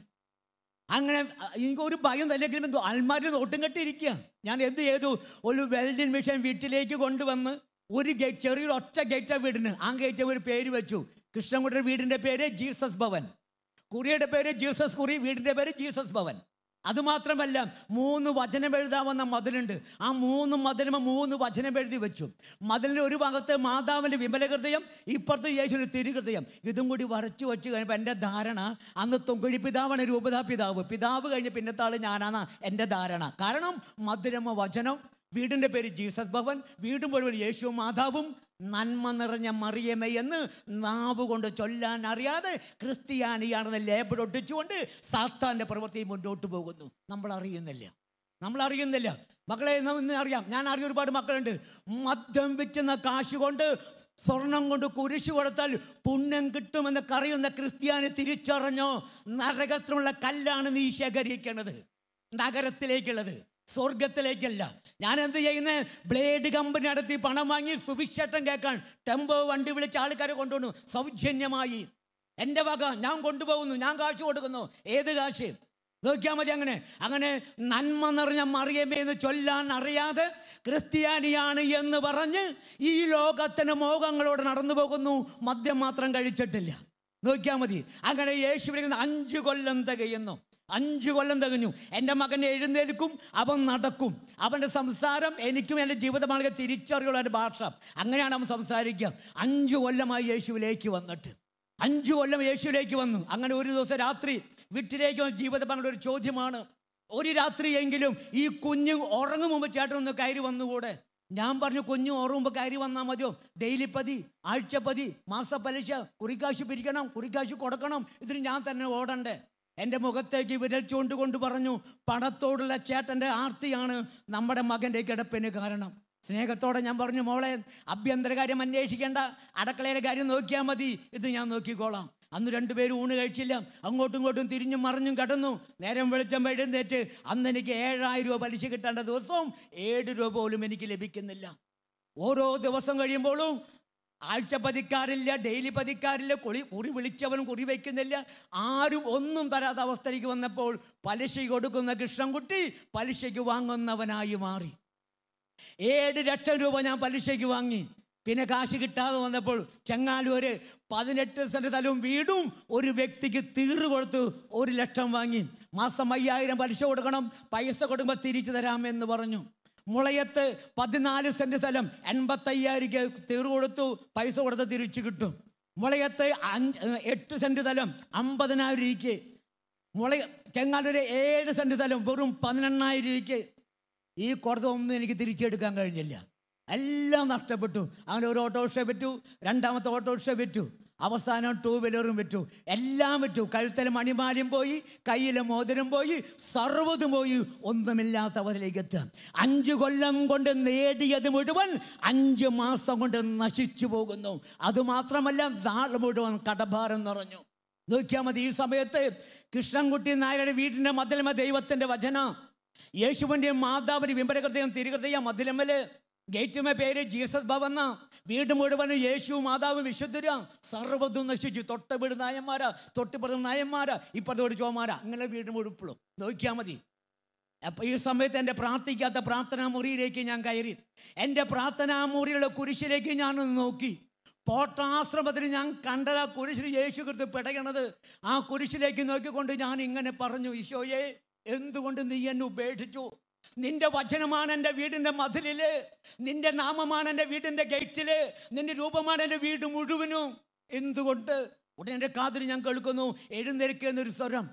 അങ്ങനെ എനിക്കൊരു ഭയം തന്നെങ്കിലും എന്തോ അൽമാരി നോട്ടും കെട്ടിയിരിക്കുക ഞാൻ എന്ത് ചെയ്തു ഒരു വെൽഡിംഗ് മെഷീൻ വീട്ടിലേക്ക് കൊണ്ടുവന്ന് ഒരു ഗേറ്റ് ചെറിയൊരു ഒറ്റ ഗേറ്റാ വീടിന് ആ ഗേറ്റ് ഒരു പേര് വെച്ചു കൃഷ്ണൻകുട്ടിയുടെ വീടിൻ്റെ പേര് ജീസസ് ഭവൻ കുറിയുടെ പേര് ജീസസ് കുറി വീടിൻ്റെ പേര് ജീസസ് ഭവൻ അതുമാത്രമല്ല മൂന്ന് വചനം എഴുതാവുന്ന മതിലുണ്ട് ആ മൂന്ന് മതിലും മൂന്ന് വചനം എഴുതി വെച്ചു മതിലിൻ്റെ ഒരു ഭാഗത്ത് മാതാവിൻ്റെ വിമല ഹൃദയം ഇപ്പുറത്ത് യേശുവിൻ്റെ തിരുഹൃദയം ഇതും കൂടി വരച്ചു വെച്ച് കഴിഞ്ഞപ്പോൾ എൻ്റെ ധാരണ അന്ന് തൊങ്കുഴി പിതാവാണ് രൂപതാ പിതാവ് പിതാവ് കഴിഞ്ഞ് പിന്നത്തെ ഞാനാണ് എൻ്റെ ധാരണ കാരണം മധുരമ വചനം വീടിൻ്റെ പേര് ജീസസ് ഭവൻ വീടും മുഴുവൻ യേശു മാതാവും നന്മ നിറഞ്ഞ മറിയമേ എന്ന് നാവ് കൊണ്ട് ചൊല്ലാൻ അറിയാതെ ക്രിസ്ത്യാനിയാണെന്ന് ഒട്ടിച്ചുകൊണ്ട് സാത്താൻ്റെ പ്രവൃത്തി മുന്നോട്ട് പോകുന്നു നമ്മൾ അറിയുന്നില്ല നമ്മൾ അറിയുന്നില്ല മക്കളെ ഇന്ന് അറിയാം ഞാൻ അറിയ ഒരുപാട് മക്കളുണ്ട് മദ്യം വിറ്റുന്ന കാശ് കൊണ്ട് സ്വർണം കൊണ്ട് കുരിശു കൊടുത്താൽ പുണ്യം കിട്ടുമെന്ന് കറിയുന്ന ക്രിസ്ത്യാനി തിരിച്ചറിഞ്ഞോ നരകത്തിനുള്ള കല്ലാണ് നീ ശേഖരിക്കേണ്ടത് നഗരത്തിലേക്കുള്ളത് സ്വർഗത്തിലേക്കല്ല ഞാൻ എന്ത് ചെയ്യുന്നത് ബ്ലേഡ് കമ്പനി നടത്തി പണം വാങ്ങി സുഭിക്ഷേട്ടം കേൾക്കാൻ ടെമ്പോ വണ്ടി വിളിച്ച ആൾക്കാരെ കൊണ്ടുവന്നു സൗജന്യമായി എൻ്റെ വക ഞാൻ കൊണ്ടുപോകുന്നു ഞാൻ കാശ് കൊടുക്കുന്നു ഏത് കാശ് നോക്കിയാൽ മതി അങ്ങനെ അങ്ങനെ നന്മ നിറഞ്ഞ മറിയമേ എന്ന് ചൊല്ലാൻ അറിയാതെ ക്രിസ്ത്യാനിയാണ് എന്ന് പറഞ്ഞ് ഈ ലോകത്തിന് മോഹങ്ങളോട് നടന്നു പോകുന്നു മദ്യം മാത്രം കഴിച്ചിട്ടില്ല നോക്കിയാൽ മതി അങ്ങനെ യേശുവിനെ അഞ്ചു കൊല്ലം തികയുന്നു അഞ്ച് കൊല്ലം തികഞ്ഞു എൻ്റെ മകൻ എഴുന്നേൽക്കും അവൻ നടക്കും അവൻ്റെ സംസാരം എനിക്കും എൻ്റെ ജീവിതമാണെങ്കിൽ തിരിച്ചറിയുള്ള എൻ്റെ ഭാഷ അങ്ങനെയാണ് അവൻ സംസാരിക്കുക അഞ്ച് കൊല്ലമായി യേശുവിലേക്ക് വന്നിട്ട് അഞ്ച് കൊല്ലം യേശുവിലേക്ക് വന്നു അങ്ങനെ ഒരു ദിവസം രാത്രി വീട്ടിലേക്ക് ജീവിത പങ്കുടെ ഒരു ചോദ്യമാണ് ഒരു രാത്രിയെങ്കിലും ഈ കുഞ്ഞ് ഉറങ്ങും മുമ്പ് ചേട്ടൻ ഒന്ന് കയറി വന്നുകൂടെ ഞാൻ പറഞ്ഞു കുഞ്ഞു ഓർമ്മ കയറി വന്നാൽ മതിയോ ഡെയിലി പതി ആഴ്ച പതി മാസപ്പലിശ കുറിക്കാശ് പിരിക്കണം കുറിക്കാശ് കൊടുക്കണം ഇതിന് ഞാൻ തന്നെ ഓടണ്ടേ എൻ്റെ മുഖത്തേക്ക് വിരൽ ചൂണ്ടുകൊണ്ട് പറഞ്ഞു പണത്തോടുള്ള ചേട്ടൻ്റെ ആർത്തിയാണ് നമ്മുടെ മകൻ്റെ കിടപ്പിന് കാരണം സ്നേഹത്തോടെ ഞാൻ പറഞ്ഞു മോളെ ആഭ്യന്തര കാര്യം അന്വേഷിക്കേണ്ട അടക്കളയിലെ കാര്യം നോക്കിയാൽ മതി ഇത് ഞാൻ നോക്കിക്കോളാം അന്ന് രണ്ടുപേരും ഊണ് കഴിച്ചില്ല അങ്ങോട്ടും ഇങ്ങോട്ടും തിരിഞ്ഞും മറിഞ്ഞും കിടന്നു നേരം വെളിച്ചം എഴുന്നേറ്റ് അന്ന് എനിക്ക് ഏഴായിരം രൂപ പലിശ കിട്ടേണ്ട ദിവസവും ഏഴ് രൂപ പോലും എനിക്ക് ലഭിക്കുന്നില്ല ഓരോ ദിവസം കഴിയുമ്പോഴും ആഴ്ച പതിക്കാറില്ല ഡെയിലി പതിക്കാറില്ല കുളി കുറി വിളിച്ചവനും കുറി വയ്ക്കുന്നില്ല ആരും ഒന്നും തരാത്ത അവസ്ഥയിലേക്ക് വന്നപ്പോൾ പലിശ കൊടുക്കുന്ന കൃഷ്ണൻകുട്ടി പലിശയ്ക്ക് വാങ്ങുന്നവനായി മാറി ഏഴ് ലക്ഷം രൂപ ഞാൻ പലിശയ്ക്ക് വാങ്ങി പിന്നെ കാശ് കിട്ടാതെ വന്നപ്പോൾ ചെങ്ങാലൂര് പതിനെട്ട് സെൻറ്റ് സ്ഥലവും വീടും ഒരു വ്യക്തിക്ക് തീർന്നു കൊടുത്തു ഒരു ലക്ഷം വാങ്ങി മാസം അയ്യായിരം പലിശ കൊടുക്കണം പൈസ കൊടുക്കുമ്പോൾ തിരിച്ചു തരാമെന്ന് പറഞ്ഞു മുളയത്ത് പതിനാല് സെൻറ്റ് സ്ഥലം എൺപത്തയ്യായിരം തീർ കൊടുത്തു പൈസ കൊടുത്ത് തിരിച്ചു കിട്ടും മുളയത്ത് അഞ്ച് എട്ട് സെൻറ്റ് സ്ഥലം അമ്പതിനായിരം രൂപയ്ക്ക് മുള ചെങ്ങാലൂർ ഏഴ് സെൻറ്റ് സ്ഥലം വെറും പതിനെണ്ണായിരം രൂപയ്ക്ക് ഈ കൊടുത്ത ഒന്നും എനിക്ക് തിരിച്ചെടുക്കാൻ കഴിഞ്ഞില്ല എല്ലാം നഷ്ടപ്പെട്ടു അങ്ങനെ ഒരു ഓട്ടോറിക്ഷ പറ്റു രണ്ടാമത്തെ ഓട്ടോറിക്ഷ പറ്റു അവസാനം ടൂ വീലറും വിറ്റു എല്ലാം വിറ്റു കഴുത്തൽ മണിമാലും പോയി കയ്യിലെ മോതിരം പോയി സർവ്വതും പോയി ഒന്നുമില്ലാത്ത അവരിലേക്ക് എത്തുക അഞ്ച് കൊല്ലം കൊണ്ട് നേടിയത് മുഴുവൻ അഞ്ച് മാസം കൊണ്ട് നശിച്ചു പോകുന്നു അതുമാത്രമല്ല നാൾ മുഴുവൻ കടഭാരം നിറഞ്ഞു നോക്കിയാൽ മതി ഈ സമയത്ത് കൃഷ്ണൻകുട്ടി നായരുടെ വീടിൻ്റെ മതിലമ ദൈവത്തിൻ്റെ വചന യേശുവിൻ്റെയും മാതാവിൻ്റെ വിമ്പരകൃതയും തിരികൃതയും മതിലമ്മല് ഗേറ്റിമെ പേര് ജീസസ് ഭവന്ന വീട് മുഴുവനും യേശുവും മാതാവും വിശുദ്ധര സർവ്വതും നശിച്ചു തൊട്ട വീട് നായന്മാരാ തൊട്ടിപ്പുറത്ത് നായന്മാരാ ഇപ്പുറത്തെ വീട് ചോമാരാ അങ്ങനെ വീട് മുഴുപ്പളും നോക്കിയാൽ മതി അപ്പം ഈ സമയത്ത് എൻ്റെ പ്രാർത്ഥിക്കാത്ത പ്രാർത്ഥനാ മുറിയിലേക്ക് ഞാൻ കയറി എൻ്റെ പ്രാർത്ഥനാ മുറിയിലുള്ള കുരിശിലേക്ക് ഞാനൊന്ന് നോക്കി പോട്ടാശ്രമത്തിൽ ഞാൻ കണ്ടത് ആ കുരിശിൽ യേശു കൃത് പിടയണത് ആ കുരിശിലേക്ക് നോക്കിക്കൊണ്ട് ഞാൻ ഇങ്ങനെ പറഞ്ഞു ഈശോയെ എന്തുകൊണ്ട് നീ എന്നെ ഉപേക്ഷിച്ചു നിന്റെ വചനമാണ് എൻ്റെ വീടിൻ്റെ മതിലിൽ നിന്റെ നാമമാണ് എൻ്റെ വീടിൻ്റെ ഗേറ്റിൽ നിന്റെ രൂപമാണ് എൻ്റെ വീട് മുഴുവനും എന്തുകൊണ്ട് ഉടനെ കാതിൽ ഞാൻ കേൾക്കുന്നു എഴുന്നേൽക്കുന്നൊരു സ്വരം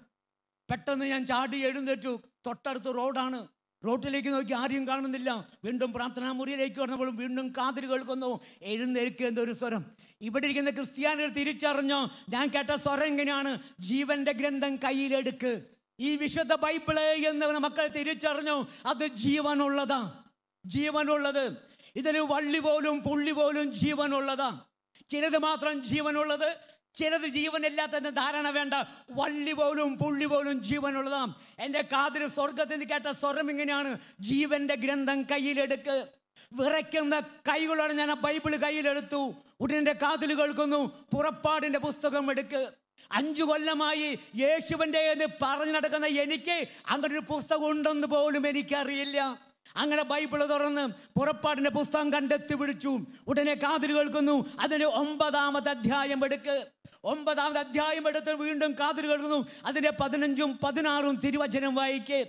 പെട്ടെന്ന് ഞാൻ ചാടി എഴുന്നേറ്റു തൊട്ടടുത്ത് റോഡാണ് റോട്ടിലേക്ക് നോക്കി ആരും കാണുന്നില്ല വീണ്ടും പ്രാർത്ഥനാ മുറിയിലേക്ക് വന്നപ്പോൾ വീണ്ടും കാതിൽ കേൾക്കുന്നു എഴുന്നേൽക്കുന്ന ഒരു സ്വരം ഇവിടെ ഇരിക്കുന്ന ക്രിസ്ത്യാനികൾ തിരിച്ചറിഞ്ഞോ ഞാൻ കേട്ട സ്വരം എങ്ങനെയാണ് ജീവന്റെ ഗ്രന്ഥം കയ്യിലെടുക്ക് ഈ വിശുദ്ധ ബൈബിള് എന്നവന് മക്കൾ തിരിച്ചറിഞ്ഞു അത് ജീവനുള്ളതാ ജീവനുള്ളത് ഇതിന് വള്ളി പോലും പുള്ളി പോലും ജീവനുള്ളതാ ചിലത് മാത്രം ജീവനുള്ളത് ചിലത് ജീവനില്ലാത്തതിന് ധാരണ വേണ്ട വള്ളി പോലും പുള്ളി പോലും ജീവനുള്ളതാ എൻ്റെ കാതിൽ സ്വർഗത്തിൽ നിന്ന് കേട്ട സ്വരം ഇങ്ങനെയാണ് ജീവന്റെ ഗ്രന്ഥം കയ്യിലെടുക്ക് വിറയ്ക്കുന്ന കൈകളോടെ ഞാൻ ആ ബൈബിൾ കയ്യിലെടുത്തു ഉടനെ കാതിൽ കേൾക്കുന്നു പുറപ്പാടിൻ്റെ പുസ്തകം എടുക്കുക അഞ്ചു കൊല്ലമായി യേശുവിൻ്റെ എന്ന് പറഞ്ഞു നടക്കുന്ന എനിക്ക് അങ്ങനെ ഒരു പുസ്തകം ഉണ്ടെന്ന് പോലും എനിക്കറിയില്ല അങ്ങനെ ബൈബിൾ തുറന്ന് പുറപ്പാടിൻ്റെ പുസ്തകം കണ്ടെത്തി പിടിച്ചു ഉടനെ കാതിൽ കേൾക്കുന്നു അതിൻ്റെ ഒമ്പതാമത്തെ അധ്യായം എടുക്ക് ഒമ്പതാമത്തെ അധ്യായം എടുത്ത് വീണ്ടും കാതിൽ കേൾക്കുന്നു അതിൻ്റെ പതിനഞ്ചും പതിനാറും തിരുവചനം വായിക്കേ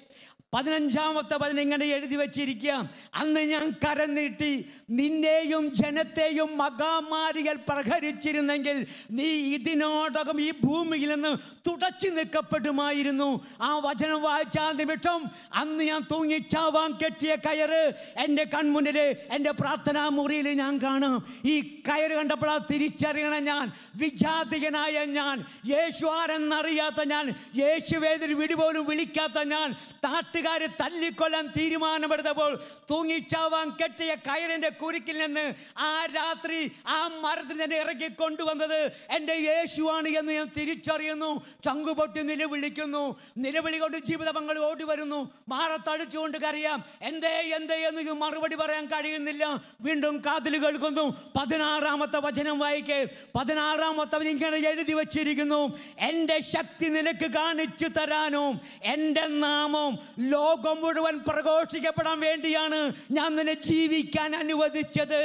പതിനഞ്ചാമത്തെ പതിന് ഇങ്ങനെ എഴുതി വച്ചിരിക്കുക അന്ന് ഞാൻ കരനീട്ടി നിന്നെയും ജനത്തെയും മകാമാരികൾ പ്രഹരിച്ചിരുന്നെങ്കിൽ നീ ഇതിനോടകം ഈ ഭൂമിയിൽ നിന്ന് തുടച്ചു നിൽക്കപ്പെടുമായിരുന്നു ആ വചനം വായിച്ച നിമിഷം അന്ന് ഞാൻ തൂങ്ങിച്ചാവാൻ കെട്ടിയ കയറ് എൻ്റെ കൺമുന്നിൽ എൻ്റെ പ്രാർത്ഥനാ മുറിയിൽ ഞാൻ കാണാം ഈ കയറ് കണ്ടപ്പോൾ തിരിച്ചറിയണം ഞാൻ വിജാതികനായ ഞാൻ യേശു ആരെന്നറിയാത്ത ഞാൻ യേശുവേതിൽ വിടുപോലും വിളിക്കാത്ത ഞാൻ താട്ട് കൂട്ടുകാർ തല്ലിക്കൊല്ലാൻ തീരുമാനമെടുത്തപ്പോൾ തൂങ്ങിച്ചാവാൻ കെട്ടിയ കയറിൻ്റെ കുരുക്കിൽ നിന്ന് ആ രാത്രി ആ മരത്തിൽ തന്നെ ഇറക്കി കൊണ്ടുവന്നത് എൻ്റെ യേശുവാണ് എന്ന് ഞാൻ തിരിച്ചറിയുന്നു ചങ്കുപൊട്ടി നിലവിളിക്കുന്നു നിലവിളി കൊണ്ട് ജീവിത പങ്കൾ ഓടി വരുന്നു മാറത്തടിച്ചുകൊണ്ട് കറിയാം എന്തേ എന്തേ എന്ന് മറുപടി പറയാൻ കഴിയുന്നില്ല വീണ്ടും കാതിൽ കേൾക്കുന്നു പതിനാറാമത്തെ വചനം വായിക്കേ പതിനാറാമത്തവൻ ഇങ്ങനെ എഴുതി വച്ചിരിക്കുന്നു എൻ്റെ ശക്തി നിലക്ക് കാണിച്ചു തരാനും എൻ്റെ നാമം ലോകം മുഴുവൻ പ്രഘോഷിക്കപ്പെടാൻ വേണ്ടിയാണ് ഞാൻ നിന്നെ ജീവിക്കാൻ അനുവദിച്ചത്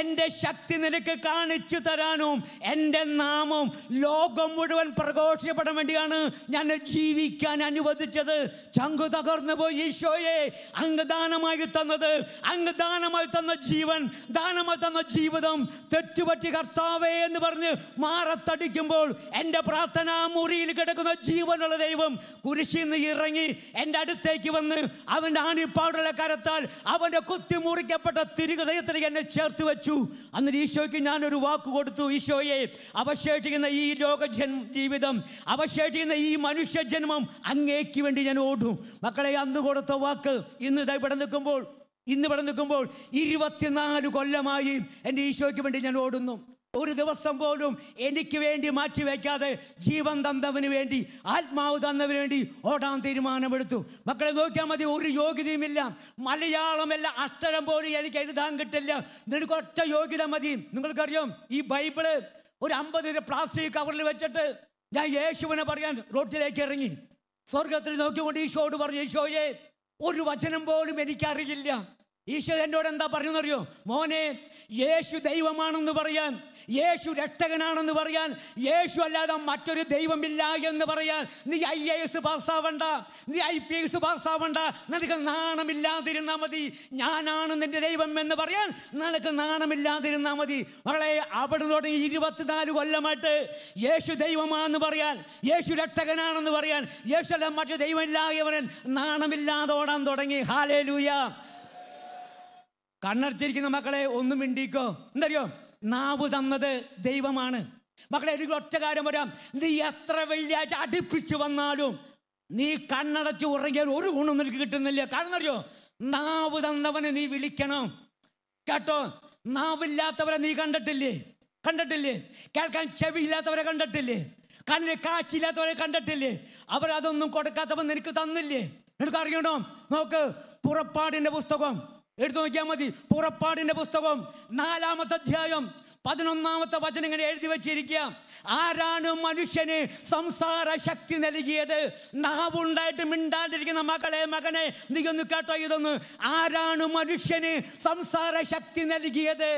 എൻ്റെ ശക്തി നിനക്ക് കാണിച്ചു തരാനും എൻ്റെ നാമം ലോകം മുഴുവൻ പ്രഘോഷിക്കപ്പെടാൻ വേണ്ടിയാണ് ഞാൻ ജീവിക്കാൻ അനുവദിച്ചത് ചങ്കു തകർന്നു പോയി ഈശോയെ അങ്ങ് ദാനമായി തന്നത് അങ്ങ് ദാനമായി തന്ന ജീവൻ ദാനമായി തന്ന ജീവിതം തെറ്റുപറ്റി കർത്താവേ എന്ന് പറഞ്ഞ് മാറത്തടിക്കുമ്പോൾ എൻ്റെ പ്രാർത്ഥന മുറിയിൽ കിടക്കുന്ന ജീവനുള്ള ദൈവം കുരിശിൽ നിന്ന് ഇറങ്ങി എൻ്റെ അടുത്ത് അടുത്തേക്ക് വന്ന് അവൻ്റെ ആണിപ്പാടുള്ള കരത്താൽ അവൻ്റെ കുത്തി മുറിക്കപ്പെട്ട തിരുഹൃദയത്തിൽ എന്നെ ചേർത്ത് വെച്ചു അന്നിട്ട് ഈശോയ്ക്ക് ഞാനൊരു വാക്ക് കൊടുത്തു ഈശോയെ അവശേഷിക്കുന്ന ഈ ലോക ജീവിതം അവശേഷിക്കുന്ന ഈ മനുഷ്യജന്മം അങ്ങേക്ക് വേണ്ടി ഞാൻ ഓടും മക്കളെ അന്ന് കൊടുത്ത വാക്ക് ഇന്ന് ഇവിടെ നിൽക്കുമ്പോൾ ഇന്ന് ഇവിടെ നിൽക്കുമ്പോൾ ഇരുപത്തിനാല് കൊല്ലമായി എൻ്റെ ഈശോയ്ക്ക് വേണ്ടി ഞാൻ ഓടുന്നു ഒരു ദിവസം പോലും എനിക്ക് വേണ്ടി മാറ്റിവെക്കാതെ ജീവൻ തന്നവന് വേണ്ടി ആത്മാവ് തന്നവന് വേണ്ടി ഓടാൻ തീരുമാനമെടുത്തു മക്കളെ നോക്കിയാൽ മതി ഒരു യോഗ്യതയുമില്ല മലയാളമല്ല അക്ഷരം പോലും എനിക്ക് എഴുതാൻ കിട്ടില്ല നിനക്ക് ഒറ്റ യോഗ്യത മതി നിങ്ങൾക്കറിയാം ഈ ബൈബിള് ഒരു അമ്പത് പ്ലാസ്റ്റിക് കവറിൽ വെച്ചിട്ട് ഞാൻ യേശുവിനെ പറയാൻ റോട്ടിലേക്ക് ഇറങ്ങി സ്വർഗത്തിൽ നോക്കിക്കൊണ്ട് ഈശോട് പറഞ്ഞു ഈശോയെ ഒരു വചനം പോലും എനിക്കറിയില്ല ഈശോ എന്നോട് എന്താ പറഞ്ഞു അറിയോ മോനെ യേശു ദൈവമാണെന്ന് പറയാൻ യേശു രക്ഷകനാണെന്ന് പറയാൻ യേശു അല്ലാതെ മറ്റൊരു ദൈവമില്ല എന്ന് പറയാൻ നീ ഐ എ എസ് പാസ്സാവണ്ട നീ ഐ പി എസ് പാസ്സാവണ്ട നിനക്ക് നാണമില്ലാതിരുന്നാൽ മതി ഞാനാണ് നിന്റെ ദൈവം എന്ന് പറയാൻ നിനക്ക് നാണമില്ലാതിരുന്നാൽ മതി മകളെ അവിടെ തുടങ്ങി ഇരുപത്തിനാല് കൊല്ലമായിട്ട് യേശു ദൈവമാണെന്ന് പറയാൻ യേശു രക്ഷകനാണെന്ന് പറയാൻ യേശു അല്ലാതെ മറ്റു ദൈവമില്ലാതെ പറയാൻ നാണമില്ലാതെ ഓടാൻ തുടങ്ങി ഹാലേ ലൂയ കണ്ണടച്ചിരിക്കുന്ന മക്കളെ ഒന്നും മിണ്ടിക്കോ എന്തറിയോ നാവ് തന്നത് ദൈവമാണ് മക്കളെ എനിക്ക് ഒറ്റ കാര്യം പറയാം നീ എത്ര വെള്ളിയാഴ്ച അടുപ്പിച്ചു വന്നാലും നീ കണ്ണടച്ച് ഉറങ്ങിയാൽ ഒരു ഗുണം നിനക്ക് കിട്ടുന്നില്ല കാരണം അറിയോ നാവ് തന്നവനെ നീ വിളിക്കണം കേട്ടോ നാവില്ലാത്തവരെ നീ കണ്ടിട്ടില്ലേ കണ്ടിട്ടില്ലേ കേൾക്കാൻ ചെവി ഇല്ലാത്തവരെ കണ്ടിട്ടില്ലേ കണ്ണിന് കാഴ്ചയില്ലാത്തവരെ കണ്ടിട്ടില്ലേ അവരതൊന്നും കൊടുക്കാത്തവൻ നിനക്ക് തന്നില്ലേ നിനക്ക് അറിയണോ നോക്ക് പുറപ്പാടിൻ്റെ പുസ്തകം എടുത്തു നോക്കിയാൽ മതി പുറപ്പാടിന്റെ പുസ്തകം നാലാമത്തെ അധ്യായം പതിനൊന്നാമത്തെ വചനം ഇങ്ങനെ എഴുതി വച്ചിരിക്കുക ആരാണ് മനുഷ്യന് സംസാര ശക്തി നൽകിയത് നാവുണ്ടായിട്ട് മിണ്ടാണ്ടിരിക്കുന്ന മകളെ മകനെ നീ ഒന്ന് കേട്ടോ ഇതൊന്ന് ആരാണ് മനുഷ്യന് സംസാര ശക്തി നൽകിയത്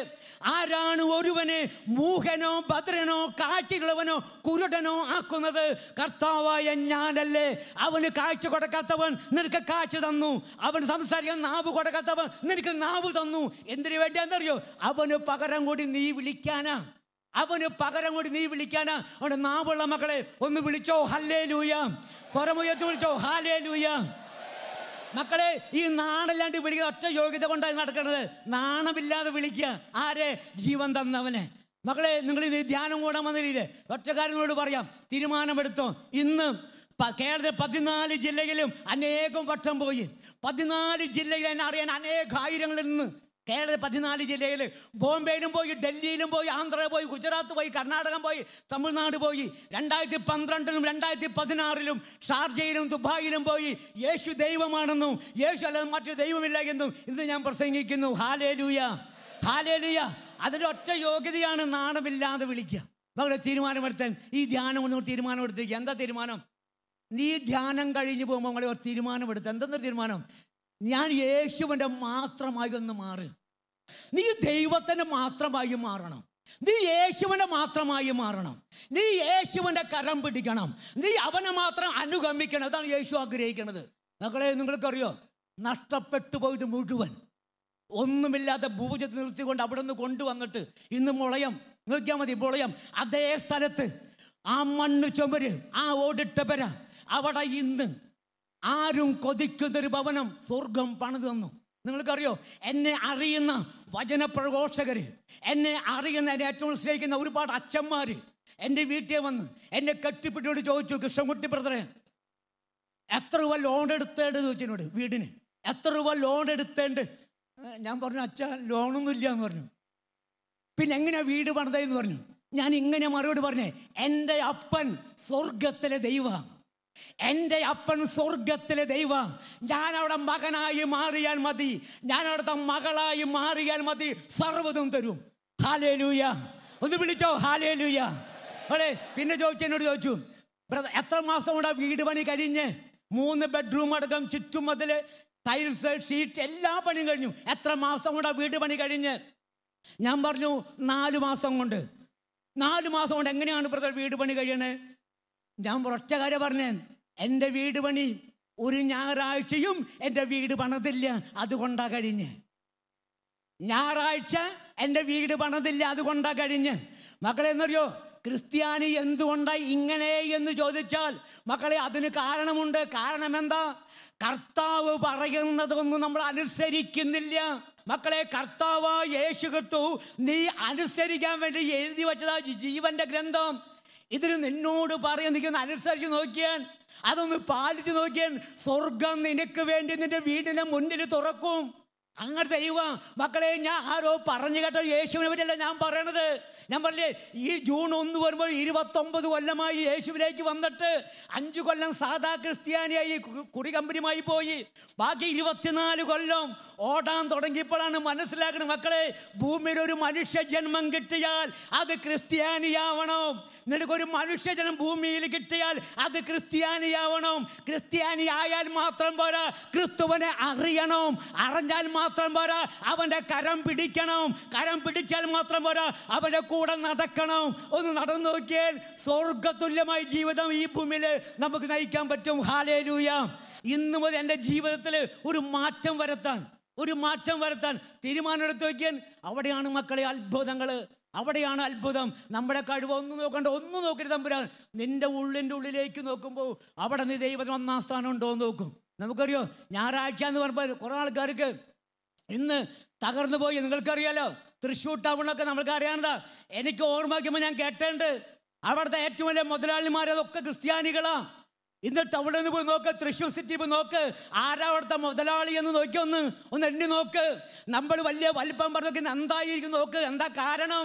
ആരാണ് ഒരുവന് മൂഹനോ ഭദ്രനോ കാഴ്ചകളവനോ കുരുടനോ ആക്കുന്നത് കർത്താവായ ഞാനല്ലേ അവന് കാഴ്ച കൊടുക്കാത്തവൻ നിനക്ക് കാഴ്ച തന്നു അവൻ സംസാരിക്കാൻ നാവ് കൊടുക്കാത്തവൻ നിനക്ക് നാവ് തന്നു എന്തിനു വേണ്ടിയാണെന്നറിയോ അവന് പകരം കൂടി നീ വിളി വിളിക്കാനാ അവന് പകരം കൂടി നീ വിളിക്കാനാ അവന്റെ നാവുള്ള മക്കളെ ഒന്ന് വിളിച്ചോ ഹല്ലേ ലൂയാം സ്വരമുയർത്തി വിളിച്ചോ ഹാലേ ലൂയാം മക്കളെ ഈ നാണല്ലാണ്ട് വിളിക്കുന്ന ഒറ്റ യോഗ്യത കൊണ്ടാണ് നടക്കുന്നത് നാണമില്ലാതെ വിളിക്കുക ആരെ ജീവൻ തന്നവനെ മക്കളെ നിങ്ങൾ ഇത് ധ്യാനം കൂടാൻ വന്നില്ലേ ഒറ്റ കാര്യങ്ങളോട് പറയാം തീരുമാനമെടുത്തോ ഇന്ന് കേരളത്തിൽ പതിനാല് ജില്ലയിലും അനേകം വട്ടം പോയി പതിനാല് ജില്ലയിൽ എന്നെ അറിയാൻ അനേകായിരങ്ങളിൽ നിന്ന് കേരളത്തിൽ പതിനാല് ജില്ലയിൽ ബോംബെയിലും പോയി ഡൽഹിയിലും പോയി ആന്ധ്ര പോയി ഗുജറാത്ത് പോയി കർണാടകം പോയി തമിഴ്നാട് പോയി രണ്ടായിരത്തി പന്ത്രണ്ടിലും രണ്ടായിരത്തി പതിനാറിലും ഷാർജയിലും ദുബായിലും പോയി യേശു ദൈവമാണെന്നും യേശു അല്ലെങ്കിൽ മറ്റു ദൈവമില്ല എന്നും ഇന്ന് ഞാൻ പ്രസംഗിക്കുന്നു ഹാലേലൂയ ഹാലേലൂയ അതിൻ്റെ ഒറ്റ യോഗ്യതയാണ് നാണമില്ലാതെ വിളിക്കുക നമ്മുടെ തീരുമാനമെടുത്താൻ ഈ ധ്യാനം ഒന്ന് തീരുമാനമെടുത്തേക്ക് എന്താ തീരുമാനം നീ ധ്യാനം കഴിഞ്ഞ് പോകുമ്പോൾ നമ്മളെ ഒരു തീരുമാനമെടുത്ത് എന്തെന്നൊരു തീരുമാനം ഞാൻ യേശുവിൻ്റെ മാത്രമായി ഒന്ന് മാറി നീ ദൈവത്തിൻ്റെ മാത്രമായി മാറണം നീ യേശുവിൻ്റെ മാത്രമായി മാറണം നീ യേശുവിൻ്റെ കരം പിടിക്കണം നീ അവനെ മാത്രം അനുഗമിക്കണം അതാണ് യേശു ആഗ്രഹിക്കുന്നത് മക്കളെ നിങ്ങൾക്കറിയോ നഷ്ടപ്പെട്ടു പോയത് മുഴുവൻ ഒന്നുമില്ലാതെ ഭൂജ നിർത്തിക്കൊണ്ട് അവിടെ നിന്ന് കൊണ്ടുവന്നിട്ട് ഇന്ന് മുളയം നോക്കിയാൽ മതി മുളയം അതേ സ്ഥലത്ത് ആ മണ്ണ് ചുമര് ആ ഓടിട്ട പെര അവിടെ ഇന്ന് ആരും കൊതിക്കുന്നൊരു ഭവനം സ്വർഗം പണിത് തന്നു നിങ്ങൾക്കറിയോ എന്നെ അറിയുന്ന വചനപ്രഘോഷകർ എന്നെ അറിയുന്ന എന്നെ ഏറ്റവും സ്നേഹിക്കുന്ന ഒരുപാട് അച്ഛന്മാർ എൻ്റെ വീട്ടിൽ വന്ന് എന്നെ കെട്ടിപ്പിട്ടിയോട് ചോദിച്ചു കൃഷ്ണൻകുട്ടി ബ്രദറെ എത്ര രൂപ ലോൺ എടുത്തേണ്ടത് ചോദിച്ചതിനോട് വീടിന് എത്ര രൂപ ലോൺ എടുത്തേണ്ട് ഞാൻ പറഞ്ഞു അച്ഛ ലോണൊന്നും ഇല്ല എന്ന് പറഞ്ഞു പിന്നെ എങ്ങനെയാണ് വീട് പണിതെന്ന് പറഞ്ഞു ഞാൻ ഇങ്ങനെ മറുപടി പറഞ്ഞേ എൻ്റെ അപ്പൻ സ്വർഗത്തിലെ ദൈവമാണ് എൻ്റെ അപ്പൻ സ്വർഗത്തിലെ ദൈവ ഞാൻ അവിടെ മകനായി മാറിയാൽ മതി ഞാൻ അവിടുത്തെ മകളായി മാറിയാൽ മതി സർവ്വതും തരും ഹാലേ ലൂയ ഒന്ന് വിളിച്ചോ ഹാലേ ലൂയ അതെ പിന്നെ ചോദിച്ചു എന്നോട് ചോദിച്ചു ബ്രദർ എത്ര മാസം കൂടെ വീട് പണി കഴിഞ്ഞ് മൂന്ന് ബെഡ്റൂം അടക്കം ചുറ്റും അതിൽ ടൈൽസ് ഷീറ്റ് എല്ലാ പണിയും കഴിഞ്ഞു എത്ര മാസം കൂടെ വീട് പണി കഴിഞ്ഞ് ഞാൻ പറഞ്ഞു നാല് മാസം കൊണ്ട് നാല് മാസം കൊണ്ട് എങ്ങനെയാണ് ബ്രദർ വീട് പണി കഴിയണേ ഞാൻ ഒറ്റ കാര്യം പറഞ്ഞേ എൻ്റെ വീട് പണി ഒരു ഞായറാഴ്ചയും എൻ്റെ വീട് പണതില്ല അതുകൊണ്ടാ കഴിഞ്ഞ് ഞായറാഴ്ച എൻ്റെ വീട് പണതില്ല അതുകൊണ്ടാ കഴിഞ്ഞ് മക്കളെ എന്നറിയോ ക്രിസ്ത്യാനി എന്തുകൊണ്ടാ ഇങ്ങനെ എന്ന് ചോദിച്ചാൽ മക്കളെ അതിന് കാരണമുണ്ട് കാരണം എന്താ കർത്താവ് പറയുന്നതൊന്നും നമ്മൾ അനുസരിക്കുന്നില്ല മക്കളെ കർത്താവ് യേശു കർത്തു നീ അനുസരിക്കാൻ വേണ്ടി എഴുതി വച്ചതാ ജീവന്റെ ഗ്രന്ഥം ഇതിന് നിന്നോട് പറയാൻ പറയുന്ന അനുസരിച്ച് നോക്കിയാൽ അതൊന്ന് പാലിച്ചു നോക്കിയാൽ സ്വർഗം നിനക്ക് വേണ്ടി നിന്റെ വീടിന് മുന്നിൽ തുറക്കും അങ്ങനെ തരിക മക്കളെ ഞാൻ ആരോ പറഞ്ഞു കേട്ടോ യേശുവിനെ പറ്റിയല്ല ഞാൻ പറയണത് ഞാൻ പറഞ്ഞേ ഈ ജൂൺ ഒന്ന് വരുമ്പോൾ ഇരുപത്തൊമ്പത് കൊല്ലമായി യേശുവിലേക്ക് വന്നിട്ട് അഞ്ച് കൊല്ലം സാധാ ക്രിസ്ത്യാനിയായി കുടി കമ്പനിയുമായി പോയി ബാക്കി ഇരുപത്തിനാല് കൊല്ലം ഓടാൻ തുടങ്ങിയപ്പോഴാണ് മനസ്സിലാക്കുന്നത് മക്കളെ ഭൂമിയിൽ ഒരു മനുഷ്യ ജന്മം കിട്ടിയാൽ അത് ക്രിസ്ത്യാനിയാവണം നിനക്കൊരു ജന്മം ഭൂമിയിൽ കിട്ടിയാൽ അത് ക്രിസ്ത്യാനിയാവണം ക്രിസ്ത്യാനിയായാൽ മാത്രം പോരാ ക്രിസ്തുവനെ അറിയണം അറിഞ്ഞാൽ മാത്രം മാത്രം പോരാ അവൻ്റെ കരം പിടിക്കണം കരം പിടിച്ചാൽ മാത്രം പോരാ അവൻ്റെ കൂടെ നടക്കണം ഒന്ന് നടന്നു നോക്കിയാൽ സ്വർഗതുല്യമായ ജീവിതം ഈ ഭൂമിയിൽ നമുക്ക് നയിക്കാൻ പറ്റും ഹാലേ ലൂയ ഇന്ന് മുതൽ എൻ്റെ ജീവിതത്തിൽ ഒരു മാറ്റം വരുത്താൻ ഒരു മാറ്റം വരുത്താൻ തീരുമാനം എടുത്തു നോക്കിയാൽ അവിടെയാണ് മക്കളെ അത്ഭുതങ്ങൾ അവിടെയാണ് അത്ഭുതം നമ്മുടെ കഴിവ് ഒന്നും നോക്കണ്ട ഒന്നും നോക്കരുത് തമ്പുരാൻ നിന്റെ ഉള്ളിൻ്റെ ഉള്ളിലേക്ക് നോക്കുമ്പോൾ അവിടെ നീ ദൈവത്തിന് ഒന്നാം സ്ഥാനം ഉണ്ടോ എന്ന് നോക്കും നമുക്കറിയോ ഞായറാഴ്ച എന്ന് പറയുമ്പോൾ കുറേ ആൾക്കാർക്ക് ഇന്ന് തകർന്നു പോയി നിങ്ങൾക്കറിയാലോ തൃശ്ശൂർ ടൗണൊക്കെ നമ്മൾക്ക് അറിയാവുന്നതാ എനിക്ക് ഓർമ്മയ്ക്കുമ്പോൾ ഞാൻ കേട്ടിട്ടുണ്ട് അവിടുത്തെ ഏറ്റവും വലിയ മുതലാളിമാർ അതൊക്കെ ക്രിസ്ത്യാനികളാ ഇന്ന് ടൗണിൽ നിന്ന് പോയി നോക്ക് തൃശ്ശൂർ സിറ്റി പോയി നോക്ക് ആരാ അവിടുത്തെ മുതലാളി എന്ന് നോക്കി ഒന്ന് ഒന്ന് എണ്ണി നോക്ക് നമ്മൾ വലിയ വലിപ്പം പറഞ്ഞൊക്കെ എന്തായിരിക്കും നോക്ക് എന്താ കാരണം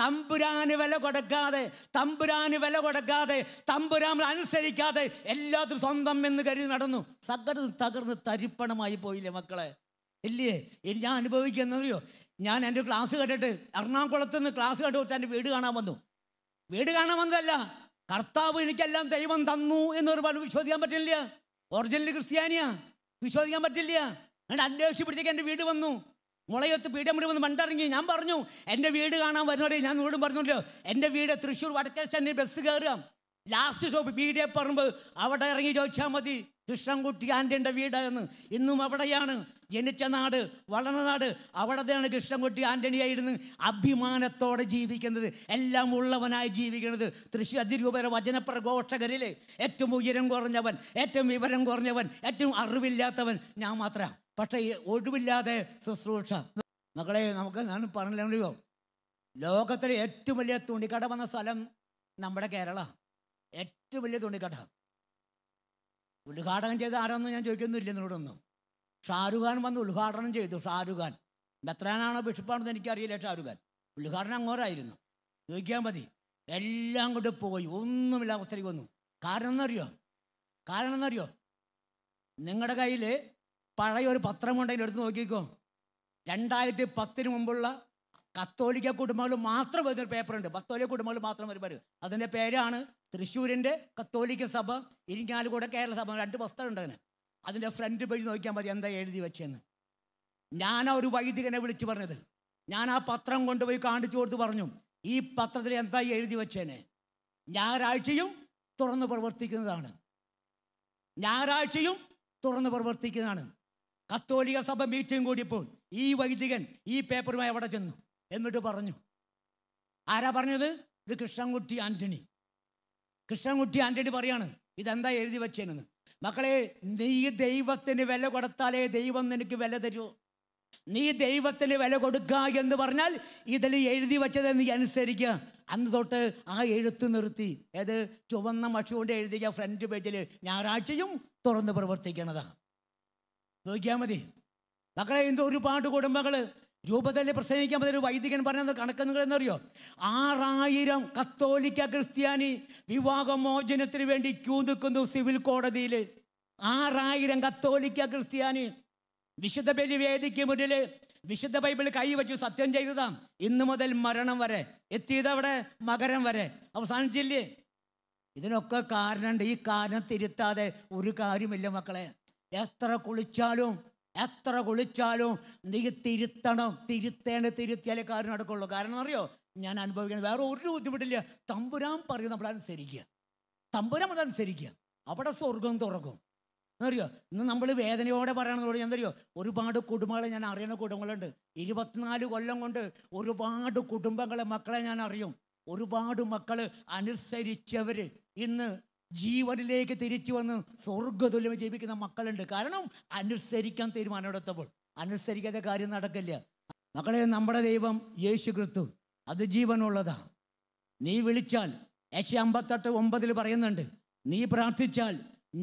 തമ്പുരാന് വില കൊടുക്കാതെ തമ്പുരാന് വില കൊടുക്കാതെ തമ്പുരാമൻ അനുസരിക്കാതെ എല്ലാത്തിനും സ്വന്തം എന്ന് കരുതി നടന്നു സകർന്ന് തകർന്ന് തരിപ്പണമായി പോയില്ലേ മക്കളെ ഇല്ലേ ഞാൻ അനുഭവിക്കുന്നറിയോ ഞാൻ എൻ്റെ ക്ലാസ് കേട്ടിട്ട് എറണാകുളത്ത് നിന്ന് ക്ലാസ് കേട്ട് വെച്ച് എൻ്റെ വീട് കാണാൻ വന്നു വീട് കാണാൻ വന്നതല്ല കർത്താവ് എനിക്കെല്ലാം ദൈവം തന്നു എന്നൊരു പറഞ്ഞു വിശ്വസിക്കാൻ പറ്റില്ല ഒറിജിനൽ ക്രിസ്ത്യാനിയാ വിശ്വസിക്കാൻ പറ്റില്ല എന്നിട്ട് അന്വേഷിച്ചപ്പോഴത്തേക്ക് എൻ്റെ വീട് വന്നു മുളയത്ത് മുടി വന്ന് മണ്ടിറങ്ങി ഞാൻ പറഞ്ഞു എൻ്റെ വീട് കാണാൻ വരുന്നവരെ ഞാൻ വീടും പറഞ്ഞല്ലോ എൻ്റെ വീട് തൃശ്ശൂർ വടക്കേ സ്റ്റാൻഡിൽ ബസ് കയറാം ലാസ്റ്റ് ഷോപ്പ് പീഡിയ പറമ്പ് അവിടെ ഇറങ്ങി ചോദിച്ചാൽ മതി കൃഷ്ണൻകുട്ടി ആൻ്റെ വീട് ഇന്നും അവിടെയാണ് ജനിച്ച നാട് വളർന്ന നാട് അവിടെയാണ് കൃഷ്ണൻകുട്ടി ആന്റണിയായിരുന്നു അഭിമാനത്തോടെ ജീവിക്കുന്നത് എല്ലാം ഉള്ളവനായി ജീവിക്കുന്നത് തൃശ്ശൂർ അതിരൂപര വചനപ്രഘോഷകരിലെ ഏറ്റവും ഉയരം കുറഞ്ഞവൻ ഏറ്റവും വിവരം കുറഞ്ഞവൻ ഏറ്റവും അറിവില്ലാത്തവൻ ഞാൻ മാത്രമാണ് പക്ഷേ ഒഴിവില്ലാതെ ശുശ്രൂഷ മകളെ നമുക്ക് ഞാൻ പറഞ്ഞില്ലോ ലോകത്തിലെ ഏറ്റവും വലിയ തുണിക്കട വന്ന സ്ഥലം നമ്മുടെ കേരള ഏറ്റവും വലിയ തുണിക്കട ഉദ്ഘാടനം ചെയ്ത ആരാന്നും ഞാൻ ചോദിക്കുന്നില്ല നിന്നോടൊന്നും ഷാരുഖാൻ വന്ന് ഉദ്ഘാടനം ചെയ്തു ഷാരുഖാൻ ഖാൻ ബത്രാനാണോ ബിഷപ്പാണെന്ന് എനിക്കറിയില്ല ഷാരുഖാൻ ഉദ്ഘാടനം അങ്ങോരായിരുന്നു ചോദിക്കാൻ മതി എല്ലാം കൊണ്ട് പോയി ഒന്നുമില്ല അവസ്ഥയ്ക്ക് വന്നു കാരണം എന്നറിയോ കാരണം എന്നറിയോ നിങ്ങളുടെ കയ്യിൽ പഴയ ഒരു പത്രമുണ്ടെങ്കിൽ എടുത്ത് നോക്കിക്കോ രണ്ടായിരത്തി പത്തിന് മുമ്പുള്ള കത്തോലിക്ക കുടുംബങ്ങൾ മാത്രം വരുന്നൊരു പേപ്പറുണ്ട് കത്തോലിക്ക കുടുംബങ്ങൾ മാത്രം വരുമ്പോൾ അതിൻ്റെ പേരാണ് തൃശ്ശൂരിൻ്റെ കത്തോലിക്ക സഭ ഇരിങ്ങാലുകൂടെ കേരള സഭ രണ്ട് പുസ്തകം ഉണ്ട് അതിന് അതിൻ്റെ ഫ്രണ്ട് പേജ് നോക്കിയാൽ മതി എന്താ എഴുതി വെച്ചെന്ന് ഞാനാ ഒരു വൈദികനെ വിളിച്ചു പറഞ്ഞത് ഞാൻ ആ പത്രം കൊണ്ടുപോയി കാണിച്ചു കൊടുത്ത് പറഞ്ഞു ഈ പത്രത്തിൽ എന്താ എഴുതി വെച്ചേനെ ഞായറാഴ്ചയും തുറന്ന് പ്രവർത്തിക്കുന്നതാണ് ഞായറാഴ്ചയും തുറന്ന് പ്രവർത്തിക്കുന്നതാണ് കത്തോലിക സഭ മീറ്റിംഗ് കൂടിയപ്പോൾ ഈ വൈദികൻ ഈ പേപ്പറുമായി അവിടെ ചെന്നു എന്നിട്ട് പറഞ്ഞു ആരാ പറഞ്ഞത് ഇത് കൃഷ്ണൻകുട്ടി ആന്റണി കൃഷ്ണൻകുട്ടി ആന്റണി പറയാണ് ഇതെന്താ എഴുതി വെച്ചേനെന്ന് മക്കളെ നീ ദൈവത്തിന് വില കൊടുത്താലേ ദൈവം നിനക്ക് വില തരൂ നീ ദൈവത്തിന് വില കൊടുക്കുക എന്ന് പറഞ്ഞാൽ ഇതിൽ എഴുതി വച്ചത് നീ അനുസരിക്കുക അന്ന് തൊട്ട് ആ എഴുത്ത് നിർത്തി ഏത് ചുവന്ന മഷികൊണ്ട് എഴുതിയ ഫ്രണ്ട് പേജിൽ ഞായറാഴ്ചയും തുറന്ന് പ്രവർത്തിക്കണതാണ് നോക്കിയാൽ മതി മക്കളെ ഇന്ന് ഒരുപാട് കുടുംബങ്ങൾ രൂപതയിൽ പ്രസംഗിക്കാൻ പറ്റിയ ഒരു വൈദികൻ പറഞ്ഞത് കണക്ക് നിങ്ങൾ എന്നറിയോ ആറായിരം കത്തോലിക്ക ക്രിസ്ത്യാനി വിവാഹമോചനത്തിന് വേണ്ടി ക്യൂ നിൽക്കുന്നു സിവിൽ കോടതിയിൽ ആറായിരം കത്തോലിക്ക ക്രിസ്ത്യാനി വിശുദ്ധ വേദിക്ക് മുന്നിൽ വിശുദ്ധ ബൈബിൾ കൈവച്ചു സത്യം ചെയ്തതാ ഇന്ന് മുതൽ മരണം വരെ എത്തിയത് അവിടെ മകരം വരെ അവസാനിച്ചില്ലേ ഇതിനൊക്കെ കാരണമുണ്ട് ഈ കാരണം തിരുത്താതെ ഒരു കാര്യമില്ല മക്കളെ എത്ര കുളിച്ചാലും എത്ര കുളിച്ചാലും നീ തിരുത്തണം തിരുത്തേണ്ട തിരുത്തിയാലേ കാര്യം നടക്കുള്ളൂ കാരണം അറിയോ ഞാൻ അനുഭവിക്കുന്നത് വേറെ ഒരു ബുദ്ധിമുട്ടില്ല തമ്പുരാൻ പറയും നമ്മൾ അനുസരിക്കുക തമ്പുരാൻ നമ്മൾ അനുസരിക്കുക അവിടെ സ്വർഗം തുറക്കും എന്നറിയോ ഇന്ന് നമ്മൾ വേദനയോടെ പറയണമെന്ന് പറഞ്ഞാൽ എന്തറിയോ ഒരുപാട് കുടുംബങ്ങളെ ഞാൻ അറിയുന്ന കുടുംബങ്ങളുണ്ട് ഇരുപത്തിനാല് കൊല്ലം കൊണ്ട് ഒരുപാട് കുടുംബങ്ങളെ മക്കളെ ഞാൻ അറിയും ഒരുപാട് മക്കൾ അനുസരിച്ചവർ ഇന്ന് ജീവനിലേക്ക് തിരിച്ചു വന്ന് സ്വർഗതുല്യം ജീവിക്കുന്ന മക്കളുണ്ട് കാരണം അനുസരിക്കാൻ തീരുമാനമെടുത്തപ്പോൾ അനുസരിക്കാതെ കാര്യം നടക്കില്ല മക്കളെ നമ്മുടെ ദൈവം യേശു ക്രിസ്തു അത് ജീവനുള്ളതാ നീ വിളിച്ചാൽ ഏഷ്യ അമ്പത്തെട്ട് ഒമ്പതിൽ പറയുന്നുണ്ട് നീ പ്രാർത്ഥിച്ചാൽ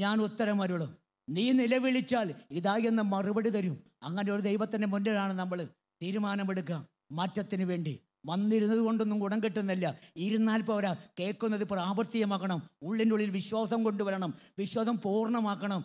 ഞാൻ ഉത്തരം അരുളും നീ നിലവിളിച്ചാൽ ഇതാ എന്ന മറുപടി തരും അങ്ങനെ ഒരു ദൈവത്തിൻ്റെ മുന്നിലാണ് നമ്മൾ തീരുമാനമെടുക്കുക മാറ്റത്തിന് വേണ്ടി വന്നിരുന്നത് കൊണ്ടൊന്നും ഗുണം കിട്ടുന്നില്ല ഇരുന്നാൽ പോരാ കേൾക്കുന്നത് പ്രാവർത്തികമാക്കണം ഉള്ളിൻ്റെ ഉള്ളിൽ വിശ്വാസം കൊണ്ടുവരണം വിശ്വാസം പൂർണ്ണമാക്കണം